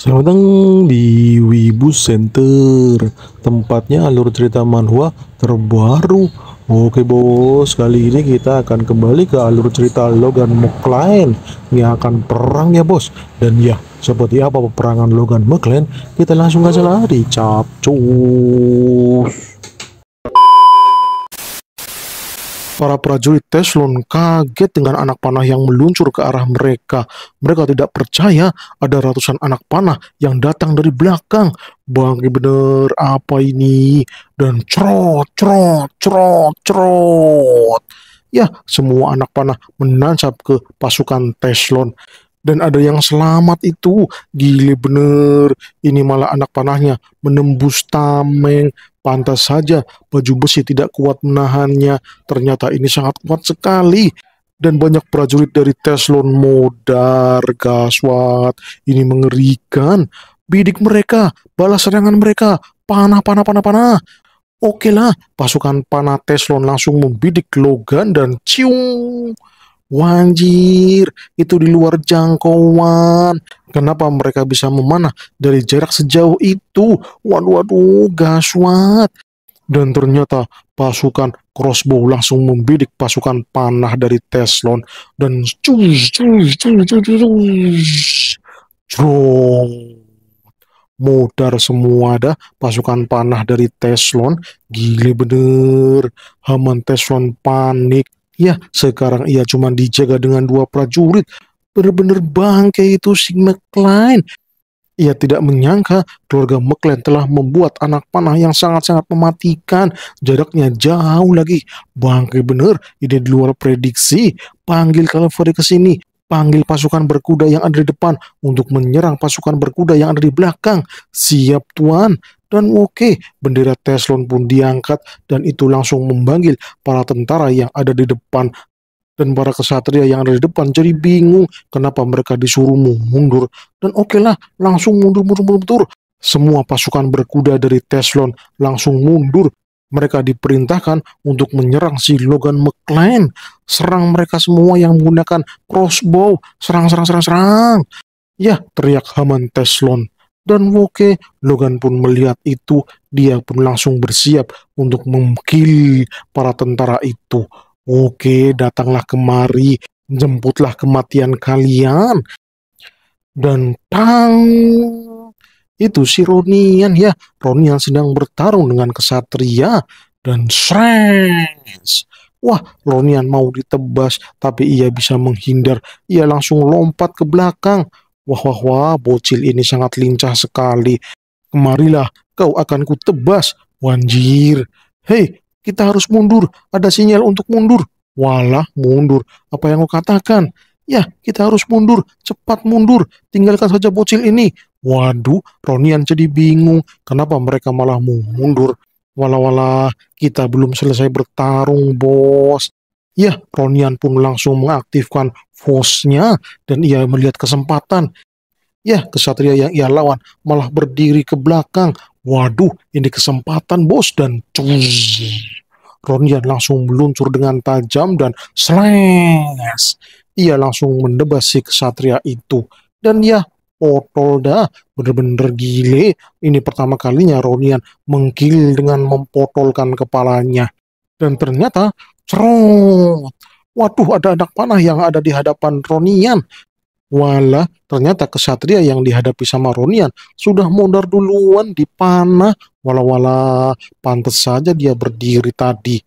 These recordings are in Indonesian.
Selamat datang di Wibu Center Tempatnya alur cerita manhwa terbaru Oke bos, kali ini kita akan kembali ke alur cerita Logan McLean Yang akan perang ya bos Dan ya, seperti apa peperangan Logan McLean Kita langsung aja lari Capcus Para prajurit Teslon kaget dengan anak panah yang meluncur ke arah mereka. Mereka tidak percaya ada ratusan anak panah yang datang dari belakang. Bang, bener apa ini? Dan crot, crot, crot, crot. Ya, semua anak panah menancap ke pasukan Teslon dan ada yang selamat itu gile bener ini malah anak panahnya menembus tameng Pantas saja baju besi tidak kuat menahannya. Ternyata ini sangat kuat sekali. Dan banyak prajurit dari Teslon Modar, Gaswat. Ini mengerikan. Bidik mereka, balas serangan mereka. Panah, panah, panah, panah. Oke lah, pasukan panah Teslon langsung membidik Logan dan cium. Wanjir, itu di luar jangkauan. Kenapa mereka bisa memanah dari jarak sejauh itu? Waduh, waduh, gaswat. Dan ternyata pasukan crossbow langsung membidik pasukan panah dari Teslon. Dan cus, cus, cus, cus, cus. Drong. Modar semua dah pasukan panah dari Teslon. Gile bener. Haman Teslon panik Ya, sekarang ia cuma dijaga dengan dua prajurit. Benar-benar bangke itu Sigma Klein. Ia tidak menyangka keluarga McLean telah membuat anak panah yang sangat-sangat mematikan. Jaraknya jauh lagi. Bangke benar, ini di luar prediksi. Panggil Calvary ke sini. Panggil pasukan berkuda yang ada di depan untuk menyerang pasukan berkuda yang ada di belakang. Siap tuan. Dan oke, okay, bendera Teslon pun diangkat dan itu langsung memanggil para tentara yang ada di depan dan para kesatria yang ada di depan jadi bingung kenapa mereka disuruh mundur dan oke okay lah langsung mundur mundur mundur semua pasukan berkuda dari Teslon langsung mundur mereka diperintahkan untuk menyerang si Logan McLean. Serang mereka semua yang menggunakan crossbow. Serang, serang, serang, serang. Ya, teriak Haman Teslon. Dan Woke, Logan pun melihat itu, dia pun langsung bersiap untuk memkill para tentara itu. Woke, datanglah kemari, jemputlah kematian kalian. Dan tang itu si Ronian ya. Ronian sedang bertarung dengan kesatria dan sres. Wah, Ronian mau ditebas, tapi ia bisa menghindar. Ia langsung lompat ke belakang. Wah, wah, wah, bocil ini sangat lincah sekali. Kemarilah, kau akan kutebas. Wanjir. Hei, kita harus mundur. Ada sinyal untuk mundur. Walah, mundur. Apa yang kau katakan? Ya, kita harus mundur, cepat mundur, tinggalkan saja bocil ini. Waduh, Ronian jadi bingung kenapa mereka malah mundur. Wala-wala, kita belum selesai bertarung, bos. Ya, Ronian pun langsung mengaktifkan force-nya dan ia melihat kesempatan. Ya, kesatria yang ia lawan malah berdiri ke belakang. Waduh, ini kesempatan, bos, dan cuz. Ronian langsung meluncur dengan tajam dan slash. Ia langsung mendebas si kesatria itu. Dan ya, potol dah bener-bener gile ini pertama kalinya Ronian mengkil dengan mempotolkan kepalanya dan ternyata cerot waduh ada anak panah yang ada di hadapan Ronian Walah, ternyata kesatria yang dihadapi sama Ronian sudah mundur duluan di panah. Walau-wala, pantas saja dia berdiri tadi.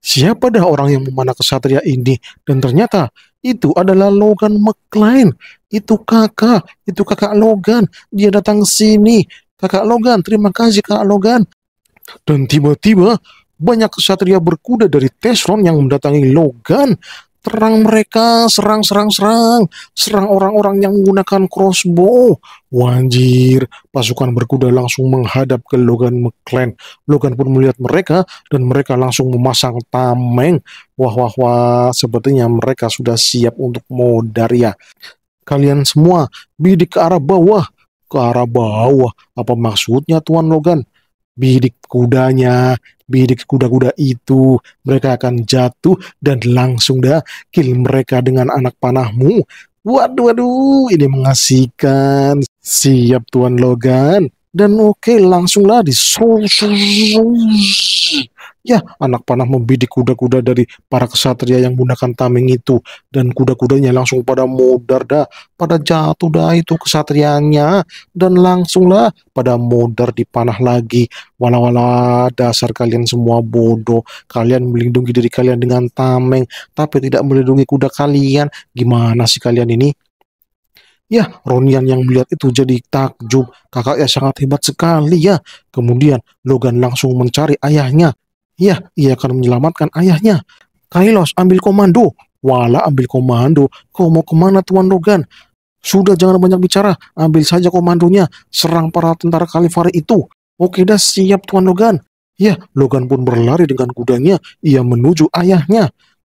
Siapa dah orang yang memanah kesatria ini? Dan ternyata itu adalah Logan McLean. Itu kakak, itu kakak Logan. Dia datang sini. Kakak Logan, terima kasih kakak Logan. Dan tiba-tiba banyak satria berkuda dari Tesron yang mendatangi Logan Terang mereka, serang, serang, serang. Serang orang-orang yang menggunakan crossbow. wanjir pasukan berkuda langsung menghadap ke Logan McLean. Logan pun melihat mereka dan mereka langsung memasang tameng. Wah, wah, wah, sepertinya mereka sudah siap untuk modaria. Kalian semua bidik ke arah bawah. Ke arah bawah, apa maksudnya Tuan Logan? Bidik kudanya, bidik kuda-kuda itu, mereka akan jatuh dan langsung dah kill mereka dengan anak panahmu. Waduh, waduh, ini mengasihkan. Siap Tuan Logan dan oke okay, langsunglah di ya anak panah membidik kuda-kuda dari para kesatria yang menggunakan tameng itu dan kuda-kudanya langsung pada modar dah pada jatuh dah itu kesatrianya, dan langsunglah pada modar di panah lagi Walau wala dasar kalian semua bodoh kalian melindungi diri kalian dengan tameng tapi tidak melindungi kuda kalian gimana sih kalian ini Ya, Ronian yang melihat itu jadi takjub. Kakaknya sangat hebat sekali ya. Kemudian Logan langsung mencari ayahnya. Ya, ia akan menyelamatkan ayahnya. Kailos, ambil komando. Wala, ambil komando. Kau mau kemana Tuan Logan? Sudah jangan banyak bicara, ambil saja komandonya, serang para tentara Kalifari itu. Oke dah, siap Tuan Logan. Ya, Logan pun berlari dengan kudanya, ia menuju ayahnya.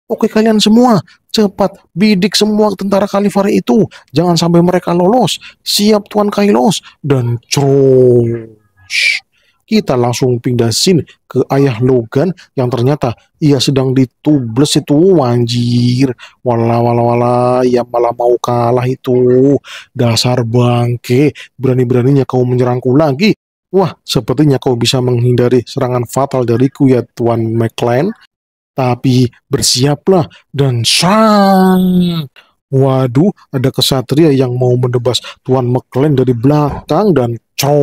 Oke kalian semua, cepat bidik semua tentara Kalifari itu. Jangan sampai mereka lolos. Siap Tuan Kailos. Dan cros. Kita langsung pindah scene ke ayah Logan yang ternyata ia sedang ditubles itu anjir. Wala wala wala ia malah mau kalah itu. Dasar bangke, berani-beraninya kau menyerangku lagi. Wah, sepertinya kau bisa menghindari serangan fatal dariku ya Tuan McLean tapi bersiaplah dan shang. Waduh, ada kesatria yang mau menebas Tuan McLean dari belakang dan cow.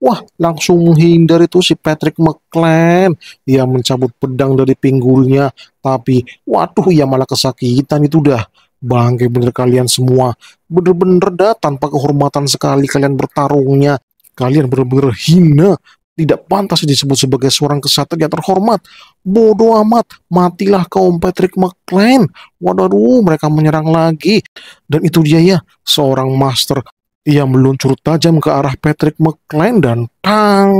Wah, langsung menghindar itu si Patrick McLean. Ia mencabut pedang dari pinggulnya, tapi waduh ia malah kesakitan itu dah. Bangke bener kalian semua. Bener-bener dah tanpa kehormatan sekali kalian bertarungnya. Kalian bener-bener hina tidak pantas disebut sebagai seorang kesatria terhormat. Bodoh amat, matilah kaum Patrick McLean. Waduh, mereka menyerang lagi. Dan itu dia ya, seorang master. Ia meluncur tajam ke arah Patrick McLean dan tang.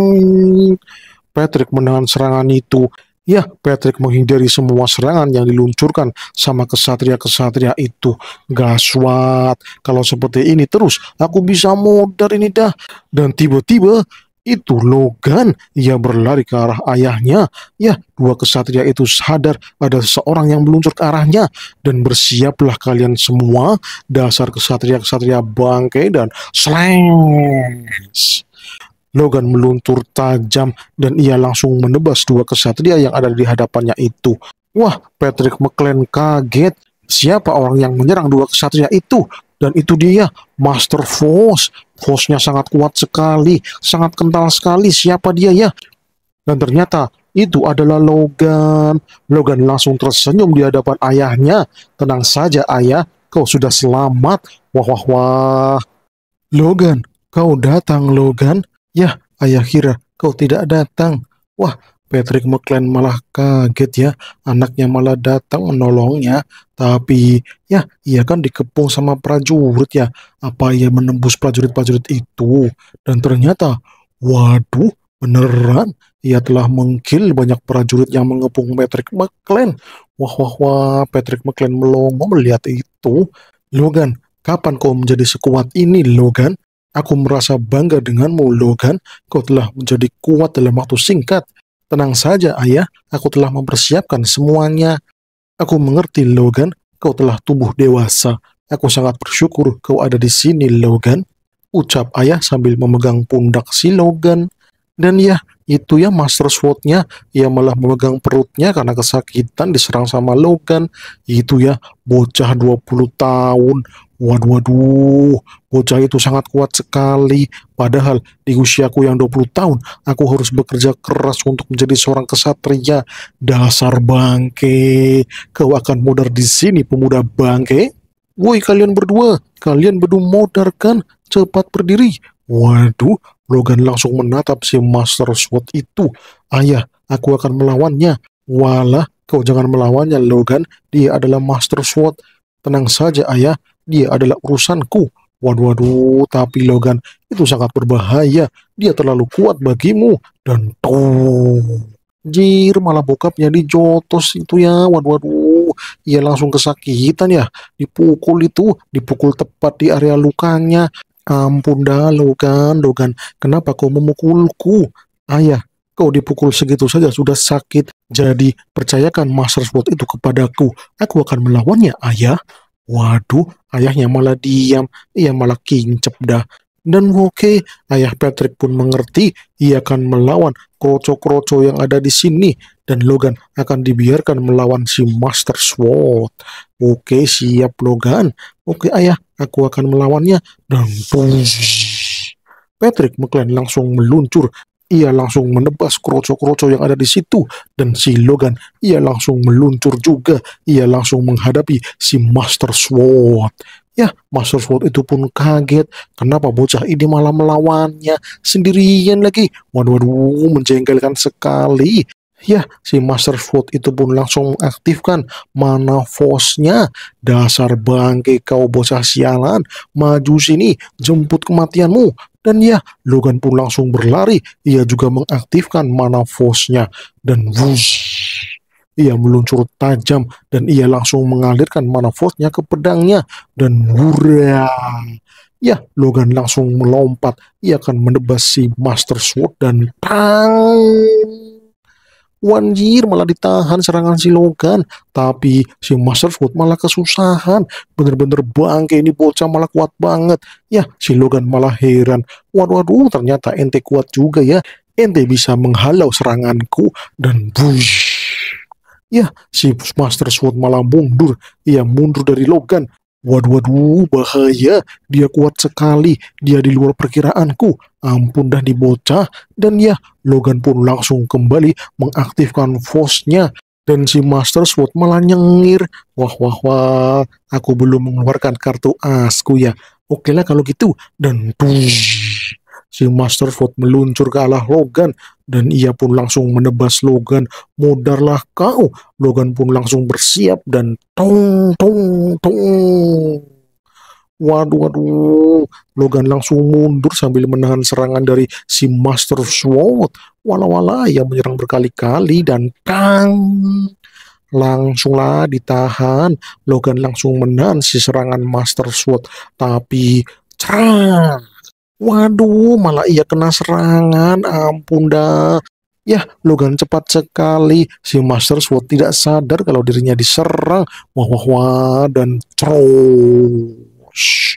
Patrick menahan serangan itu. Ya, Patrick menghindari semua serangan yang diluncurkan sama kesatria-kesatria itu. Gaswat, kalau seperti ini terus, aku bisa modar ini dah. Dan tiba-tiba itu Logan. Ia berlari ke arah ayahnya. Ya, dua kesatria itu sadar ada seseorang yang meluncur ke arahnya. Dan bersiaplah kalian semua. Dasar kesatria-kesatria bangkai dan sleng. Logan meluntur tajam dan ia langsung menebas dua kesatria yang ada di hadapannya itu. Wah, Patrick McLean kaget. Siapa orang yang menyerang dua kesatria itu? Dan itu dia, Master Force. Force-nya sangat kuat sekali, sangat kental sekali. Siapa dia ya? Dan ternyata itu adalah Logan. Logan langsung tersenyum di hadapan ayahnya. Tenang saja ayah, kau sudah selamat. Wah, wah, wah. Logan, kau datang Logan? Ya, ayah kira kau tidak datang. Wah, Patrick McLean malah kaget ya, anaknya malah datang menolongnya. Tapi ya, ia kan dikepung sama prajurit ya. Apa ia menembus prajurit-prajurit itu? Dan ternyata, waduh, beneran ia telah mengkil banyak prajurit yang mengepung Patrick McLean. Wah wah wah, Patrick McLean melongo melihat itu. Logan, kapan kau menjadi sekuat ini, Logan? Aku merasa bangga denganmu, Logan. Kau telah menjadi kuat dalam waktu singkat. Tenang saja, ayah. Aku telah mempersiapkan semuanya. Aku mengerti, Logan. Kau telah tumbuh dewasa. Aku sangat bersyukur kau ada di sini, Logan. Ucap ayah sambil memegang pundak si Logan. Dan ya, itu ya Master Sword-nya. Ia malah memegang perutnya karena kesakitan diserang sama Logan. Itu ya, bocah 20 tahun. Waduh, waduh, bocah itu sangat kuat sekali. Padahal di usiaku yang 20 tahun, aku harus bekerja keras untuk menjadi seorang kesatria. Dasar bangke, kau akan modar di sini pemuda bangke. Woi kalian berdua, kalian berdua modar kan? Cepat berdiri. Waduh, Logan langsung menatap si Master Sword itu. Ayah, aku akan melawannya. Walah, kau jangan melawannya Logan, dia adalah Master Sword. Tenang saja ayah, dia adalah urusanku. Waduh, waduh, tapi Logan itu sangat berbahaya. Dia terlalu kuat bagimu. Dan tuh, jir malah bokapnya dijotos itu ya. Waduh, waduh, ia langsung kesakitan ya. Dipukul itu, dipukul tepat di area lukanya. Ampun dah Logan, Logan, kenapa kau memukulku? Ayah, kau dipukul segitu saja sudah sakit. Jadi percayakan Master Sword itu kepadaku. Aku akan melawannya, ayah. Waduh, ayahnya malah diam, ia malah kincep dah. Dan oke, okay, ayah Patrick pun mengerti ia akan melawan kroco-kroco yang ada di sini dan Logan akan dibiarkan melawan si Master Sword. Oke, okay, siap Logan. Oke, okay, ayah, aku akan melawannya dan boom. Patrick McLean langsung meluncur ia langsung menebas kroco-kroco yang ada di situ dan si Logan ia langsung meluncur juga. Ia langsung menghadapi si Master Sword. Ya, Master Sword itu pun kaget. Kenapa bocah ini malah melawannya sendirian lagi? Waduh, waduh, menjengkelkan sekali. Ya, si Master Sword itu pun langsung mengaktifkan mana force-nya. Dasar bangke kau bocah sialan, maju sini, jemput kematianmu. Dan ya, Logan pun langsung berlari. Ia juga mengaktifkan mana force-nya. Dan wuz. ia meluncur tajam dan ia langsung mengalirkan mana force-nya ke pedangnya dan wura. Ya, Logan langsung melompat. Ia akan menebas si Master Sword dan tang. Wanjir malah ditahan serangan si Logan. Tapi si Master Sword malah kesusahan. Bener-bener bangke ini bocah malah kuat banget. Ya si Logan malah heran. Waduh, waduh ternyata ente kuat juga ya. Ente bisa menghalau seranganku. Dan bush. Ya si Master Sword malah mundur. Ia mundur dari Logan. Waduh, waduh, bahaya. Dia kuat sekali. Dia di luar perkiraanku. Ampun dah dibocah. Dan ya, Logan pun langsung kembali mengaktifkan force-nya. Dan si Master Sword malah nyengir. Wah, wah, wah. Aku belum mengeluarkan kartu asku ya. Oke lah kalau gitu. Dan tuh. Si Master Sword meluncur ke arah Logan dan ia pun langsung menebas Logan. Modarlah kau. Logan pun langsung bersiap dan tong tong tong. Waduh, waduh. Logan langsung mundur sambil menahan serangan dari si Master Sword. Walau wala ia menyerang berkali-kali dan tang langsunglah ditahan. Logan langsung menahan si serangan Master Sword, tapi cerang Waduh, malah ia kena serangan. Ampun dah. Ya, Logan cepat sekali. Si Master Sword tidak sadar kalau dirinya diserang. Wah, wah, wah, dan cros.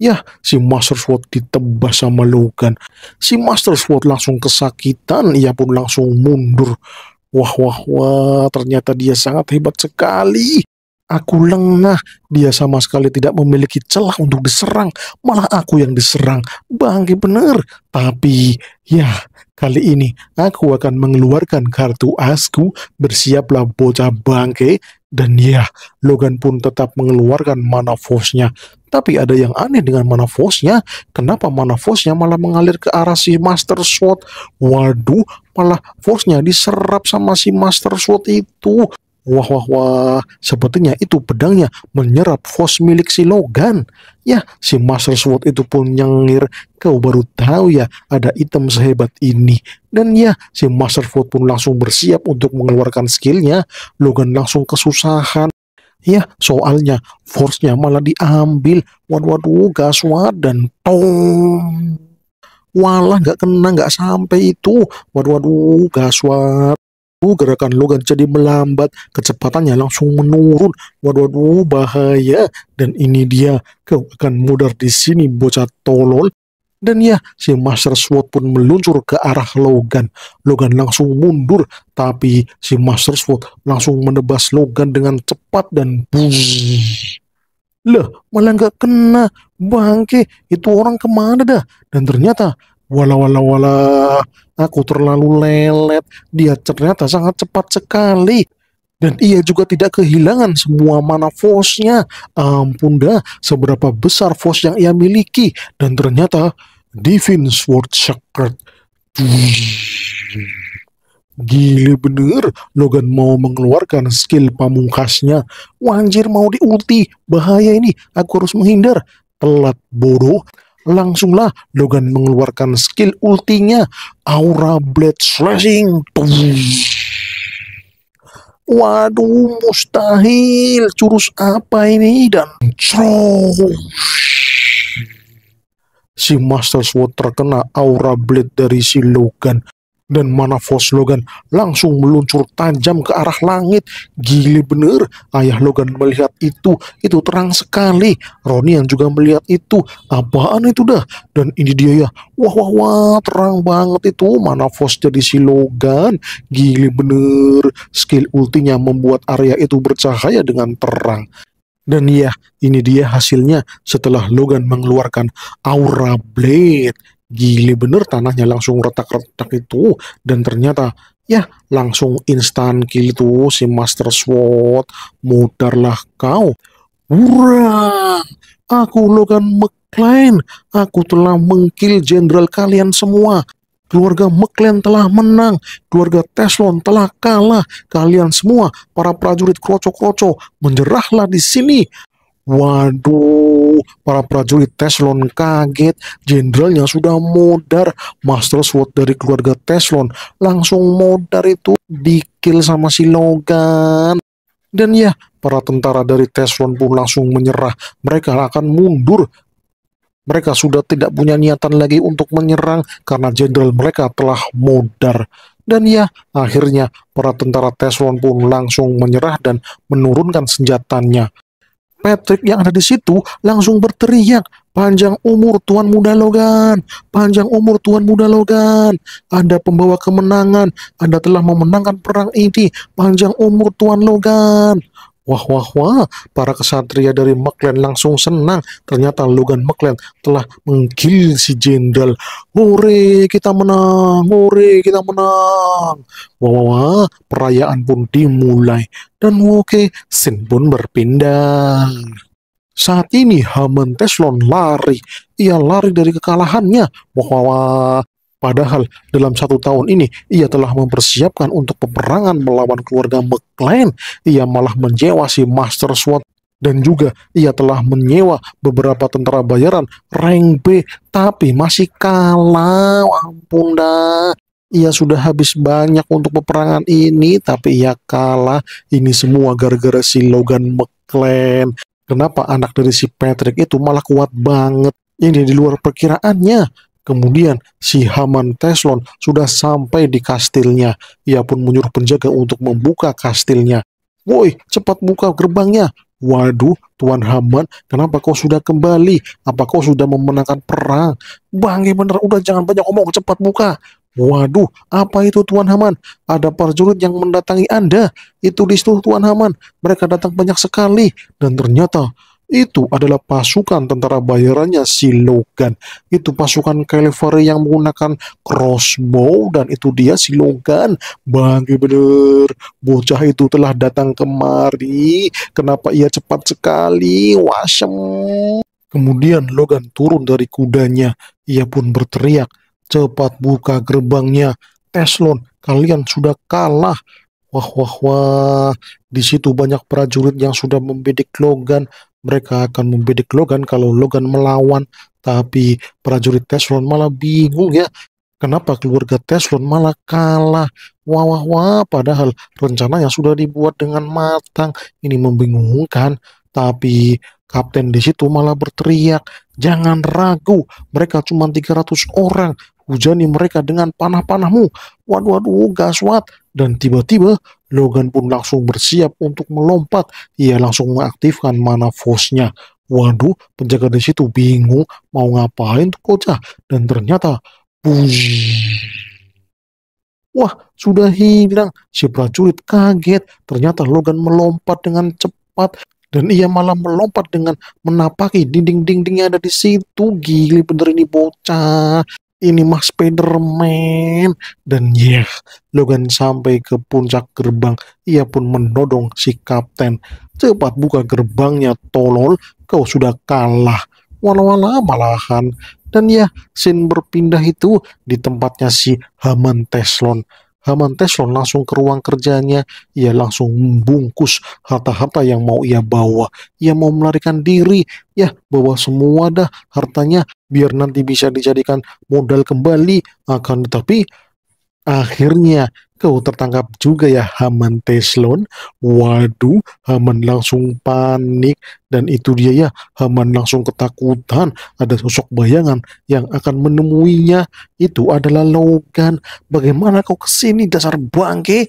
Ya, si Master Sword ditebas sama Logan. Si Master Sword langsung kesakitan, ia pun langsung mundur. Wah, wah, wah, ternyata dia sangat hebat sekali. Aku lengah, dia sama sekali tidak memiliki celah untuk diserang, malah aku yang diserang. Bangke bener, tapi ya kali ini aku akan mengeluarkan kartu asku, bersiaplah bocah bangke, dan ya Logan pun tetap mengeluarkan mana force-nya. Tapi ada yang aneh dengan mana force-nya, kenapa mana force-nya malah mengalir ke arah si Master Sword? Waduh, malah force-nya diserap sama si Master Sword itu. Wah wah wah, sepertinya itu pedangnya menyerap fos milik si Logan. Ya, si Master Sword itu pun nyengir. Kau baru tahu ya ada item sehebat ini. Dan ya, si Master Sword pun langsung bersiap untuk mengeluarkan skillnya. Logan langsung kesusahan. Ya, soalnya force-nya malah diambil. Waduh, waduh, gaswat dan tong. Walah, nggak kena, nggak sampai itu. Waduh, waduh, gaswat gerakan Logan jadi melambat, kecepatannya langsung menurun. Waduh, waduh, bahaya. Dan ini dia, kau akan mudar di sini, bocah tolol. Dan ya, si Master Sword pun meluncur ke arah Logan. Logan langsung mundur, tapi si Master Sword langsung menebas Logan dengan cepat dan buzz. Lah, malah nggak kena. Bangke, itu orang kemana dah? Dan ternyata, wala wala wala, Aku terlalu lelet. Dia ternyata sangat cepat sekali. Dan ia juga tidak kehilangan semua mana force-nya. Ampun dah, seberapa besar force yang ia miliki. Dan ternyata, Divine Sword Shaker. Gile bener, Logan mau mengeluarkan skill pamungkasnya. Wanjir mau diulti, bahaya ini, aku harus menghindar. Telat bodoh, langsunglah Logan mengeluarkan skill ultinya Aura Blade Slashing. Waduh, mustahil. curus apa ini? Dan crush si Master Sword terkena aura blade dari si Logan dan Force Logan langsung meluncur tajam ke arah langit. Gili bener, ayah Logan melihat itu, itu terang sekali. Roni yang juga melihat itu, apaan itu dah? Dan ini dia ya, wah wah wah, terang banget itu. Force jadi si Logan, Gili bener. Skill ultinya membuat area itu bercahaya dengan terang. Dan ya, ini dia hasilnya setelah Logan mengeluarkan Aura Blade gile bener tanahnya langsung retak-retak itu dan ternyata ya langsung instan kill itu si Master Sword mudarlah kau Hurrah! Aku Logan McLean. Aku telah mengkill jenderal kalian semua. Keluarga McLean telah menang. Keluarga Teslon telah kalah. Kalian semua, para prajurit kroco-kroco, menyerahlah di sini. Waduh, para prajurit Teslon kaget, jenderalnya sudah modar. Master Sword dari keluarga Teslon langsung modar itu dikil sama si Logan. Dan ya, para tentara dari Teslon pun langsung menyerah. Mereka akan mundur mereka sudah tidak punya niatan lagi untuk menyerang karena jenderal mereka telah modar. Dan ya, akhirnya para tentara Teslon pun langsung menyerah dan menurunkan senjatanya. Patrick yang ada di situ langsung berteriak, panjang umur Tuan Muda Logan, panjang umur Tuan Muda Logan, Anda pembawa kemenangan, Anda telah memenangkan perang ini, panjang umur Tuan Logan. Wah, wah, wah, para kesatria dari McLean langsung senang. Ternyata Logan McLean telah menggil si jendal. Hore, kita menang! Hore, kita menang! Wah, wah, wah, perayaan pun dimulai. Dan oke, Sin pun berpindah. Saat ini Haman Teslon lari. Ia lari dari kekalahannya. Wah, wah, wah. Padahal dalam satu tahun ini ia telah mempersiapkan untuk peperangan melawan keluarga McLean. Ia malah menyewa si Master Sword dan juga ia telah menyewa beberapa tentara bayaran rank B tapi masih kalah. Ampun dah. Ia sudah habis banyak untuk peperangan ini tapi ia kalah. Ini semua gara-gara si Logan McLean. Kenapa anak dari si Patrick itu malah kuat banget? Ini di luar perkiraannya Kemudian si Haman Teslon sudah sampai di kastilnya. Ia pun menyuruh penjaga untuk membuka kastilnya. Woi, cepat buka gerbangnya. Waduh, Tuan Haman, kenapa kau sudah kembali? Apa kau sudah memenangkan perang? Bangi bener, udah jangan banyak omong, cepat buka. Waduh, apa itu Tuan Haman? Ada prajurit yang mendatangi Anda. Itu di situ Tuan Haman. Mereka datang banyak sekali. Dan ternyata itu adalah pasukan tentara bayarannya si Logan. Itu pasukan cavalry yang menggunakan crossbow dan itu dia si Logan. Bangke bener, bocah itu telah datang kemari. Kenapa ia cepat sekali? Wasem. Kemudian Logan turun dari kudanya. Ia pun berteriak, cepat buka gerbangnya. teslon kalian sudah kalah. Wah, wah, wah. Di situ banyak prajurit yang sudah membidik Logan mereka akan membidik Logan kalau Logan melawan tapi prajurit Teslon malah bingung ya kenapa keluarga Teslon malah kalah wah wah wah padahal rencananya sudah dibuat dengan matang ini membingungkan tapi kapten di situ malah berteriak jangan ragu mereka cuma 300 orang hujani mereka dengan panah-panahmu. Waduh, waduh, oh, gaswat. Dan tiba-tiba Logan pun langsung bersiap untuk melompat. Ia langsung mengaktifkan mana force-nya. Waduh, penjaga di situ bingung mau ngapain tuh kocah. Dan ternyata, buzz. Wah, sudah hilang. Si prajurit kaget. Ternyata Logan melompat dengan cepat dan ia malah melompat dengan menapaki dinding-dinding yang ada di situ. Gili bener ini bocah ini mah Spiderman dan yeah Logan sampai ke puncak gerbang ia pun menodong si kapten cepat buka gerbangnya tolol kau sudah kalah wala-wala malahan dan ya scene berpindah itu di tempatnya si Haman Teslon Haman Teslon langsung ke ruang kerjanya. Ia langsung membungkus harta-harta yang mau ia bawa. Ia mau melarikan diri. Ya, bawa semua dah hartanya biar nanti bisa dijadikan modal kembali. Akan tetapi akhirnya kau tertangkap juga ya Haman Teslon. Waduh, Haman langsung panik dan itu dia ya Haman langsung ketakutan ada sosok bayangan yang akan menemuinya. Itu adalah Logan. Bagaimana kau kesini dasar bangke?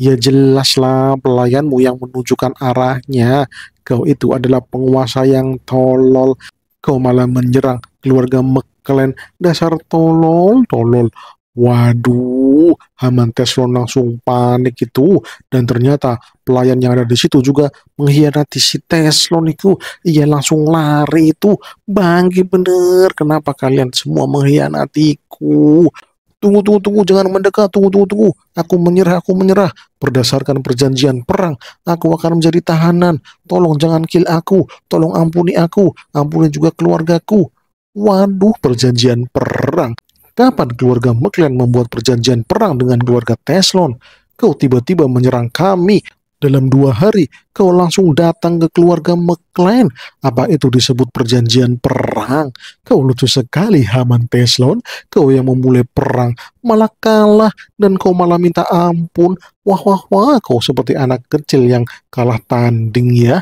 Ya jelaslah pelayanmu yang menunjukkan arahnya. Kau itu adalah penguasa yang tolol. Kau malah menyerang keluarga McClane. Dasar tolol, tolol. Waduh, Haman Teslon langsung panik itu dan ternyata pelayan yang ada di situ juga mengkhianati si Teslon itu. Ia langsung lari itu, bangki bener. Kenapa kalian semua mengkhianatiku? Tunggu, tunggu, tunggu, jangan mendekat, tunggu, tunggu, tunggu. Aku menyerah, aku menyerah. Berdasarkan perjanjian perang, aku akan menjadi tahanan. Tolong jangan kill aku, tolong ampuni aku, ampuni juga keluargaku. Waduh, perjanjian perang. Kapan keluarga McLean membuat perjanjian perang dengan keluarga Teslon? Kau tiba-tiba menyerang kami. Dalam dua hari, kau langsung datang ke keluarga McLean. Apa itu disebut perjanjian perang? Kau lucu sekali, Haman Teslon. Kau yang memulai perang, malah kalah, dan kau malah minta ampun. Wah, wah, wah, kau seperti anak kecil yang kalah tanding ya.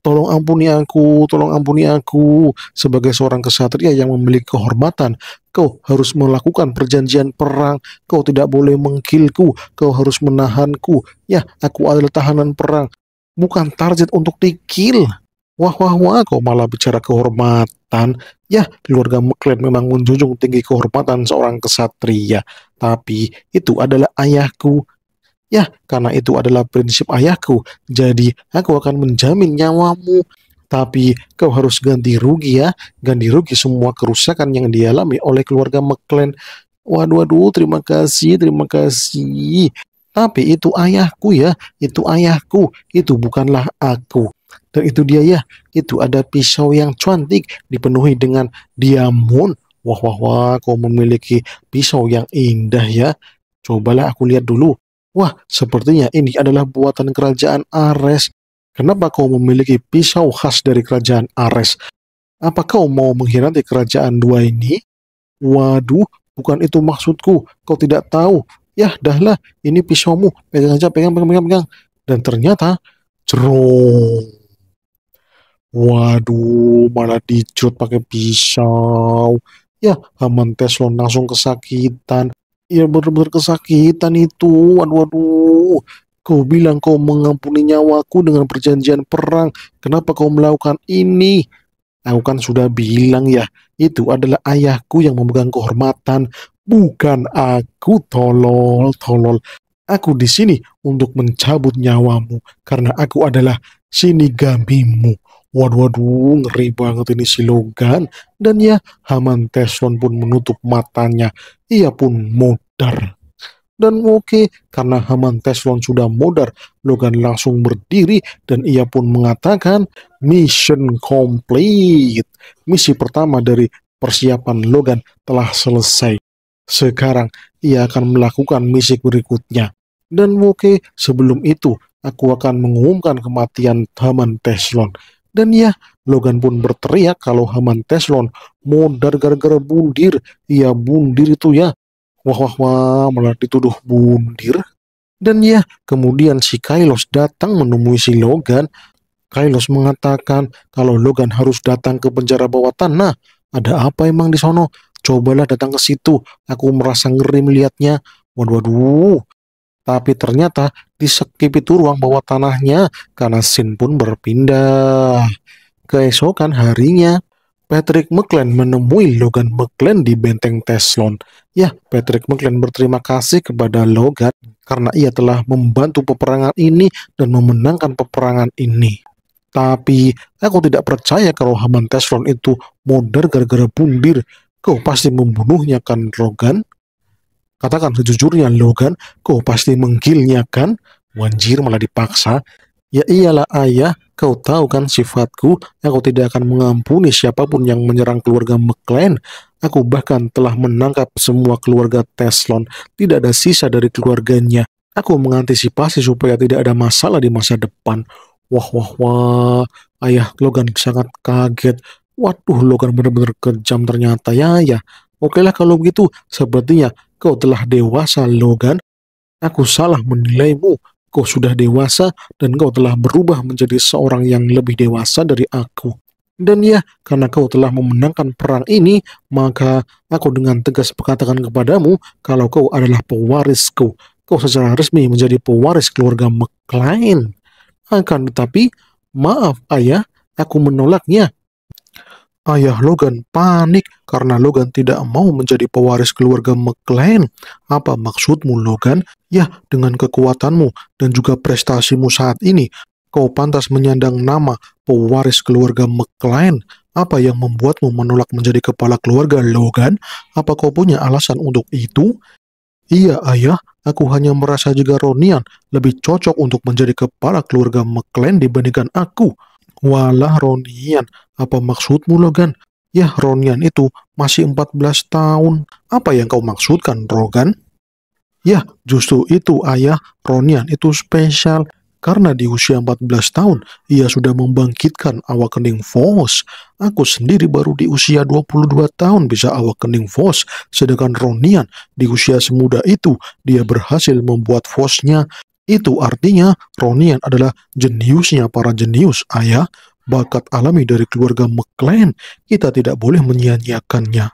Tolong ampuni aku, tolong ampuni aku. Sebagai seorang kesatria yang memiliki kehormatan, kau harus melakukan perjanjian perang. Kau tidak boleh mengkilku, kau harus menahanku. Ya, aku adalah tahanan perang. Bukan target untuk dikil. Wah, wah, wah, kau malah bicara kehormatan. Ya, keluarga McLean memang menjunjung tinggi kehormatan seorang kesatria. Tapi itu adalah ayahku, Ya, karena itu adalah prinsip ayahku, jadi aku akan menjamin nyawamu. Tapi kau harus ganti rugi ya, ganti rugi semua kerusakan yang dialami oleh keluarga McLean. Waduh, waduh, terima kasih, terima kasih. Tapi itu ayahku ya, itu ayahku, itu bukanlah aku. Dan itu dia ya, itu ada pisau yang cantik dipenuhi dengan diamond. Wah, wah, wah, kau memiliki pisau yang indah ya. Cobalah aku lihat dulu Wah, sepertinya ini adalah buatan kerajaan Ares. Kenapa kau memiliki pisau khas dari kerajaan Ares? Apa kau mau mengkhianati kerajaan dua ini? Waduh, bukan itu maksudku. Kau tidak tahu. Yah, dahlah, ini pisaumu. Pegang saja, pegang, pegang, pegang, pegang. Dan ternyata, jerong. Waduh, malah dicut pakai pisau. Ya, Hamantes lo langsung kesakitan ya benar-benar kesakitan itu waduh waduh kau bilang kau mengampuni nyawaku dengan perjanjian perang kenapa kau melakukan ini aku kan sudah bilang ya itu adalah ayahku yang memegang kehormatan bukan aku tolol tolol aku di sini untuk mencabut nyawamu karena aku adalah sinigamimu Waduh, waduh, ngeri banget ini si Logan. Dan ya, Haman Teslon pun menutup matanya. Ia pun modar. Dan oke, okay, karena Haman Teslon sudah modar, Logan langsung berdiri dan ia pun mengatakan, Mission complete. Misi pertama dari persiapan Logan telah selesai. Sekarang, ia akan melakukan misi berikutnya. Dan oke, okay, sebelum itu, aku akan mengumumkan kematian Haman Teslon. Dan ya, Logan pun berteriak kalau Haman Teslon modar gara-gara bundir. Ya bundir itu ya. Wah wah wah malah dituduh bundir. Dan ya, kemudian si Kailos datang menemui si Logan. Kailos mengatakan kalau Logan harus datang ke penjara bawah tanah. Ada apa emang di sana? Cobalah datang ke situ. Aku merasa ngeri melihatnya. Waduh, waduh. Tapi ternyata di sekip itu ruang bawah tanahnya karena Sin pun berpindah. Keesokan harinya, Patrick McLean menemui Logan McLean di benteng Teslon. Ya, Patrick McLean berterima kasih kepada Logan karena ia telah membantu peperangan ini dan memenangkan peperangan ini. Tapi aku tidak percaya kalau Haman Teslon itu modern gara-gara bundir. Kau pasti membunuhnya kan, Logan? Katakan sejujurnya Logan, kau pasti menggilnya kan? Wanjir malah dipaksa. Ya iyalah ayah, kau tahu kan sifatku, aku tidak akan mengampuni siapapun yang menyerang keluarga McLean. Aku bahkan telah menangkap semua keluarga Teslon, tidak ada sisa dari keluarganya. Aku mengantisipasi supaya tidak ada masalah di masa depan. Wah, wah, wah, ayah Logan sangat kaget. Waduh, Logan benar-benar kejam ternyata ya, ya. Oke lah kalau begitu, sepertinya kau telah dewasa, Logan. Aku salah menilaimu. Kau sudah dewasa dan kau telah berubah menjadi seorang yang lebih dewasa dari aku. Dan ya, karena kau telah memenangkan perang ini, maka aku dengan tegas berkatakan kepadamu kalau kau adalah pewarisku. Kau secara resmi menjadi pewaris keluarga McLean. Akan tetapi, maaf ayah, aku menolaknya Ayah Logan panik karena Logan tidak mau menjadi pewaris keluarga McLean. Apa maksudmu Logan? Ya, dengan kekuatanmu dan juga prestasimu saat ini, kau pantas menyandang nama pewaris keluarga McLean. Apa yang membuatmu menolak menjadi kepala keluarga Logan? Apa kau punya alasan untuk itu? Iya ayah, aku hanya merasa juga Ronian lebih cocok untuk menjadi kepala keluarga McLean dibandingkan aku. Walah Ronian, apa maksudmu, Logan? Ya, Ronian itu masih 14 tahun. Apa yang kau maksudkan, Rogan? Ya, justru itu ayah, Ronian itu spesial. Karena di usia 14 tahun, ia sudah membangkitkan awakening force. Aku sendiri baru di usia 22 tahun bisa awakening force. Sedangkan Ronian di usia semuda itu, dia berhasil membuat force-nya. Itu artinya Ronian adalah jeniusnya para jenius, ayah bakat alami dari keluarga McLean, kita tidak boleh menyia-nyiakannya.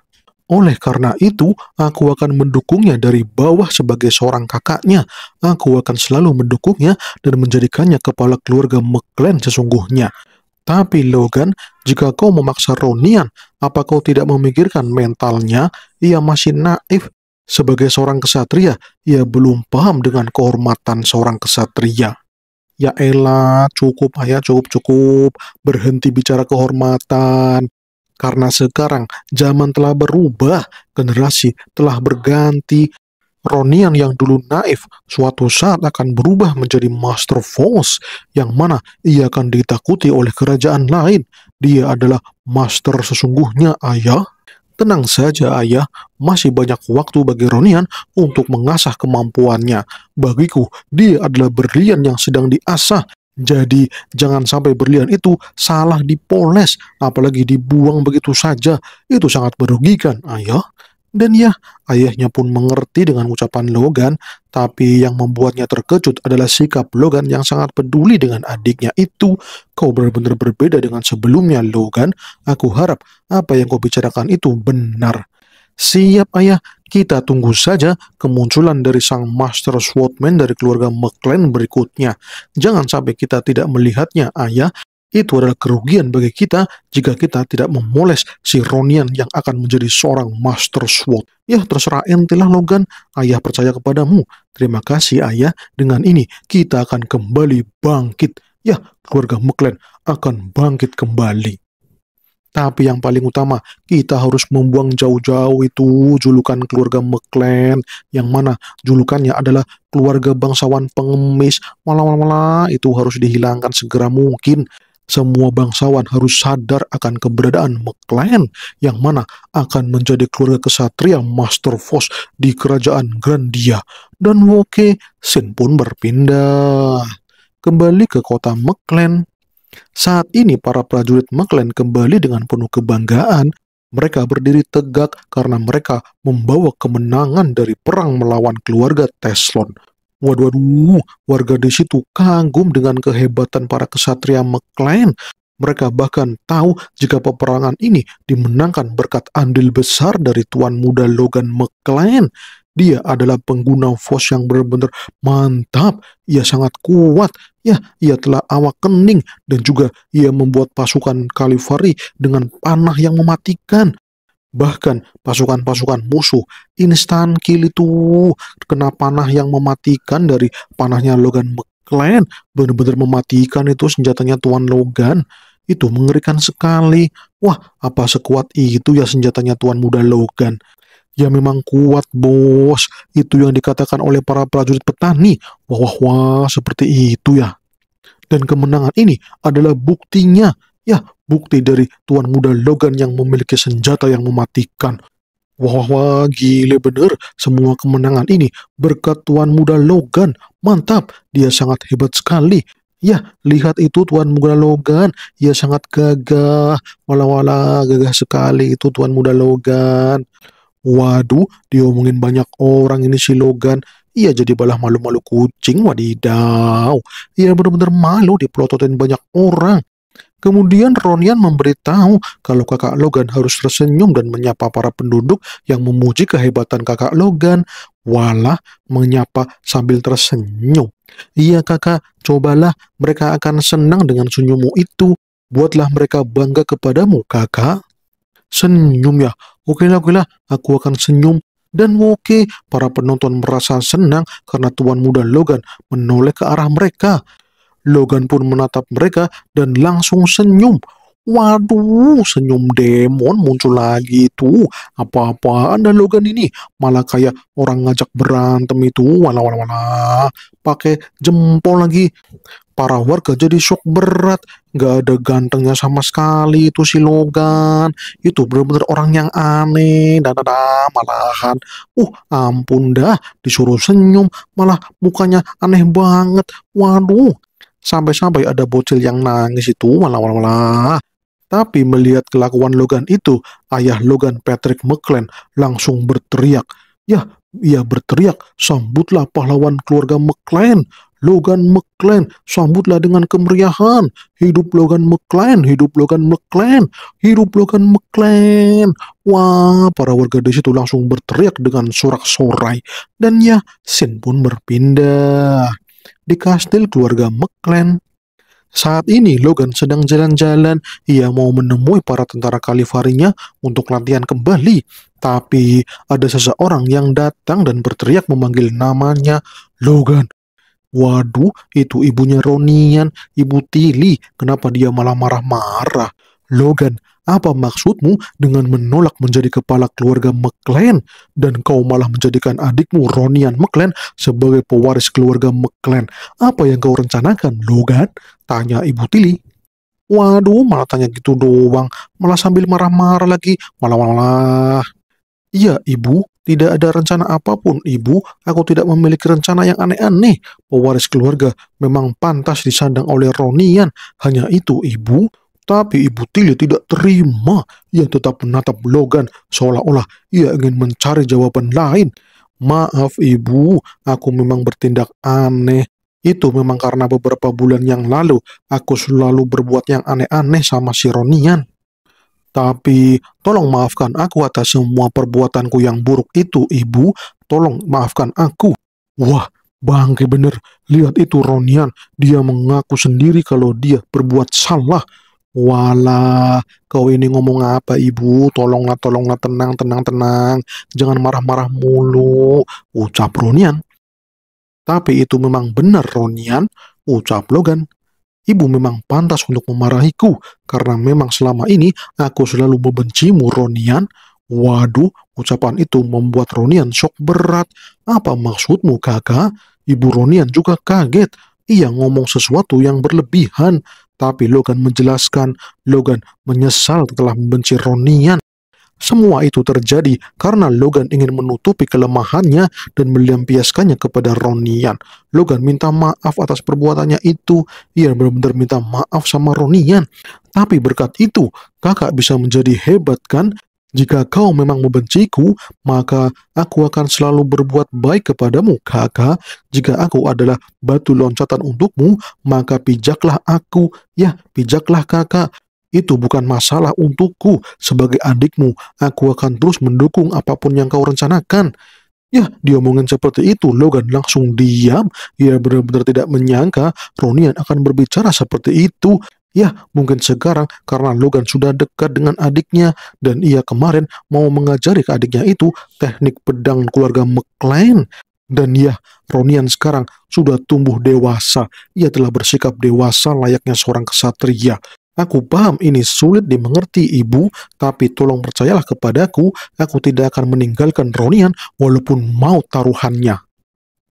Oleh karena itu, aku akan mendukungnya dari bawah sebagai seorang kakaknya. Aku akan selalu mendukungnya dan menjadikannya kepala keluarga McLean sesungguhnya. Tapi Logan, jika kau memaksa Ronian, apa kau tidak memikirkan mentalnya? Ia masih naif. Sebagai seorang kesatria, ia belum paham dengan kehormatan seorang kesatria. Ya elah, cukup ayah, cukup-cukup. Berhenti bicara kehormatan. Karena sekarang zaman telah berubah, generasi telah berganti. Ronian yang dulu naif suatu saat akan berubah menjadi Master Force yang mana ia akan ditakuti oleh kerajaan lain. Dia adalah Master sesungguhnya ayah. Tenang saja ayah, masih banyak waktu bagi Ronian untuk mengasah kemampuannya. Bagiku, dia adalah berlian yang sedang diasah. Jadi, jangan sampai berlian itu salah dipoles, apalagi dibuang begitu saja. Itu sangat merugikan, ayah. Dan ya, ayahnya pun mengerti dengan ucapan Logan, tapi yang membuatnya terkejut adalah sikap Logan yang sangat peduli dengan adiknya itu. Kau benar-benar berbeda dengan sebelumnya, Logan. Aku harap apa yang kau bicarakan itu benar. Siap, ayah. Kita tunggu saja kemunculan dari sang Master Swordman dari keluarga McClane berikutnya. Jangan sampai kita tidak melihatnya, ayah. Itu adalah kerugian bagi kita jika kita tidak memoles si Ronian yang akan menjadi seorang Master Sword. Ya, terserah entilah Logan, ayah percaya kepadamu. Terima kasih ayah, dengan ini kita akan kembali bangkit. Ya, keluarga McLean akan bangkit kembali. Tapi yang paling utama, kita harus membuang jauh-jauh itu julukan keluarga McLean, yang mana julukannya adalah keluarga bangsawan pengemis. Malah-malah itu harus dihilangkan segera mungkin. Semua bangsawan harus sadar akan keberadaan McLean yang mana akan menjadi keluarga kesatria Master Force di kerajaan Grandia. Dan Woke Sin pun berpindah kembali ke kota McLean. Saat ini para prajurit McLean kembali dengan penuh kebanggaan. Mereka berdiri tegak karena mereka membawa kemenangan dari perang melawan keluarga Teslon. Waduh, waduh, warga di situ kagum dengan kehebatan para kesatria McLean. Mereka bahkan tahu jika peperangan ini dimenangkan berkat andil besar dari tuan muda Logan McLean. Dia adalah pengguna Force yang benar-benar mantap. Ia sangat kuat. Ya, ia telah awak kening dan juga ia membuat pasukan Kalifari dengan panah yang mematikan. Bahkan pasukan-pasukan musuh instan kill itu kena panah yang mematikan dari panahnya Logan McLean Benar-benar mematikan itu senjatanya Tuan Logan. Itu mengerikan sekali. Wah, apa sekuat itu ya senjatanya Tuan Muda Logan? Ya memang kuat bos, itu yang dikatakan oleh para prajurit petani. Wah wah wah, seperti itu ya. Dan kemenangan ini adalah buktinya. Ya, bukti dari tuan muda Logan yang memiliki senjata yang mematikan. Wah, wah, gile bener. Semua kemenangan ini berkat tuan muda Logan. Mantap, dia sangat hebat sekali. Ya, lihat itu tuan muda Logan. Ia sangat gagah. Wala-wala, gagah sekali itu tuan muda Logan. Waduh, diomongin banyak orang ini si Logan. Ia jadi balah malu-malu kucing, wadidaw. Ia benar-benar malu dipelototin banyak orang. Kemudian Ronian memberitahu kalau kakak Logan harus tersenyum dan menyapa para penduduk yang memuji kehebatan kakak Logan. Walah menyapa sambil tersenyum. Iya kakak, cobalah mereka akan senang dengan senyummu itu. Buatlah mereka bangga kepadamu kakak. Senyum ya, oke lah oke lah, aku akan senyum. Dan oke, para penonton merasa senang karena tuan muda Logan menoleh ke arah mereka. Logan pun menatap mereka dan langsung senyum. Waduh, senyum demon muncul lagi tuh. Apa-apaan dan Logan ini? Malah kayak orang ngajak berantem itu. Wala wala wala. Pakai jempol lagi. Para warga jadi shock berat. Gak ada gantengnya sama sekali itu si Logan. Itu benar-benar orang yang aneh. Dan ada malahan. Uh, ampun dah. Disuruh senyum. Malah mukanya aneh banget. Waduh, Sampai-sampai ada bocil yang nangis itu malah malah, malah. Tapi melihat kelakuan Logan itu, ayah Logan Patrick McLean langsung berteriak. Ya, ia berteriak, sambutlah pahlawan keluarga McLean. Logan McLean, sambutlah dengan kemeriahan. Hidup Logan McLean, hidup Logan McLean, hidup Logan McLean. Wah, para warga di situ langsung berteriak dengan sorak-sorai. Dan ya, Sin pun berpindah di kastil keluarga McLean. Saat ini Logan sedang jalan-jalan, ia mau menemui para tentara kalifarinya untuk latihan kembali. Tapi ada seseorang yang datang dan berteriak memanggil namanya Logan. Waduh, itu ibunya Ronian, ibu Tilly. kenapa dia malah marah-marah? Logan, apa maksudmu dengan menolak menjadi kepala keluarga McLean dan kau malah menjadikan adikmu Ronian McLean sebagai pewaris keluarga McLean? Apa yang kau rencanakan, Logan? Tanya Ibu Tilly. Waduh, malah tanya gitu doang, malah sambil marah-marah lagi, malah-malah. Iya, Ibu, tidak ada rencana apapun, Ibu. Aku tidak memiliki rencana yang aneh-aneh. Pewaris keluarga memang pantas disandang oleh Ronian. Hanya itu, Ibu. Tapi ibu Tilly tidak terima. Ia tetap menatap Logan seolah-olah ia ingin mencari jawaban lain. Maaf ibu, aku memang bertindak aneh. Itu memang karena beberapa bulan yang lalu aku selalu berbuat yang aneh-aneh sama si Ronian. Tapi tolong maafkan aku atas semua perbuatanku yang buruk itu ibu. Tolong maafkan aku. Wah, bangke bener. Lihat itu Ronian. Dia mengaku sendiri kalau dia berbuat salah. Wala, kau ini ngomong apa ibu? Tolonglah, tolonglah, tenang, tenang, tenang. Jangan marah-marah mulu, ucap Ronian. Tapi itu memang benar Ronian, ucap Logan. Ibu memang pantas untuk memarahiku, karena memang selama ini aku selalu membencimu Ronian. Waduh, ucapan itu membuat Ronian shock berat. Apa maksudmu kakak? Ibu Ronian juga kaget. Ia ngomong sesuatu yang berlebihan tapi Logan menjelaskan, Logan menyesal telah membenci Ronian. Semua itu terjadi karena Logan ingin menutupi kelemahannya dan melampiaskannya kepada Ronian. Logan minta maaf atas perbuatannya itu. Ia benar-benar minta maaf sama Ronian. Tapi berkat itu, kakak bisa menjadi hebat kan? Jika kau memang membenciku, maka aku akan selalu berbuat baik kepadamu, kakak. Jika aku adalah batu loncatan untukmu, maka pijaklah aku, ya pijaklah kakak. Itu bukan masalah untukku. Sebagai adikmu, aku akan terus mendukung apapun yang kau rencanakan. Ya, diomongin seperti itu, Logan langsung diam. Ia benar-benar tidak menyangka Ronian akan berbicara seperti itu. Ya, mungkin sekarang karena Logan sudah dekat dengan adiknya dan ia kemarin mau mengajari ke adiknya itu teknik pedang keluarga McLean. Dan ya, Ronian sekarang sudah tumbuh dewasa. Ia telah bersikap dewasa layaknya seorang kesatria. Aku paham ini sulit dimengerti ibu, tapi tolong percayalah kepadaku, aku tidak akan meninggalkan Ronian walaupun mau taruhannya.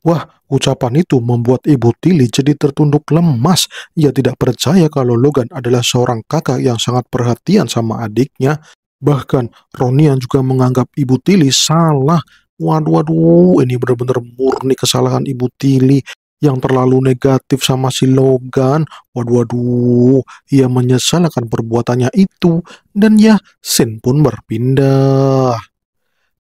Wah, ucapan itu membuat ibu Tili jadi tertunduk lemas. Ia tidak percaya kalau Logan adalah seorang kakak yang sangat perhatian sama adiknya. Bahkan, Ronian juga menganggap ibu Tili salah. Waduh, waduh, ini benar-benar murni kesalahan ibu Tili yang terlalu negatif sama si Logan. Waduh, waduh, ia menyesal akan perbuatannya itu. Dan ya, Sin pun berpindah.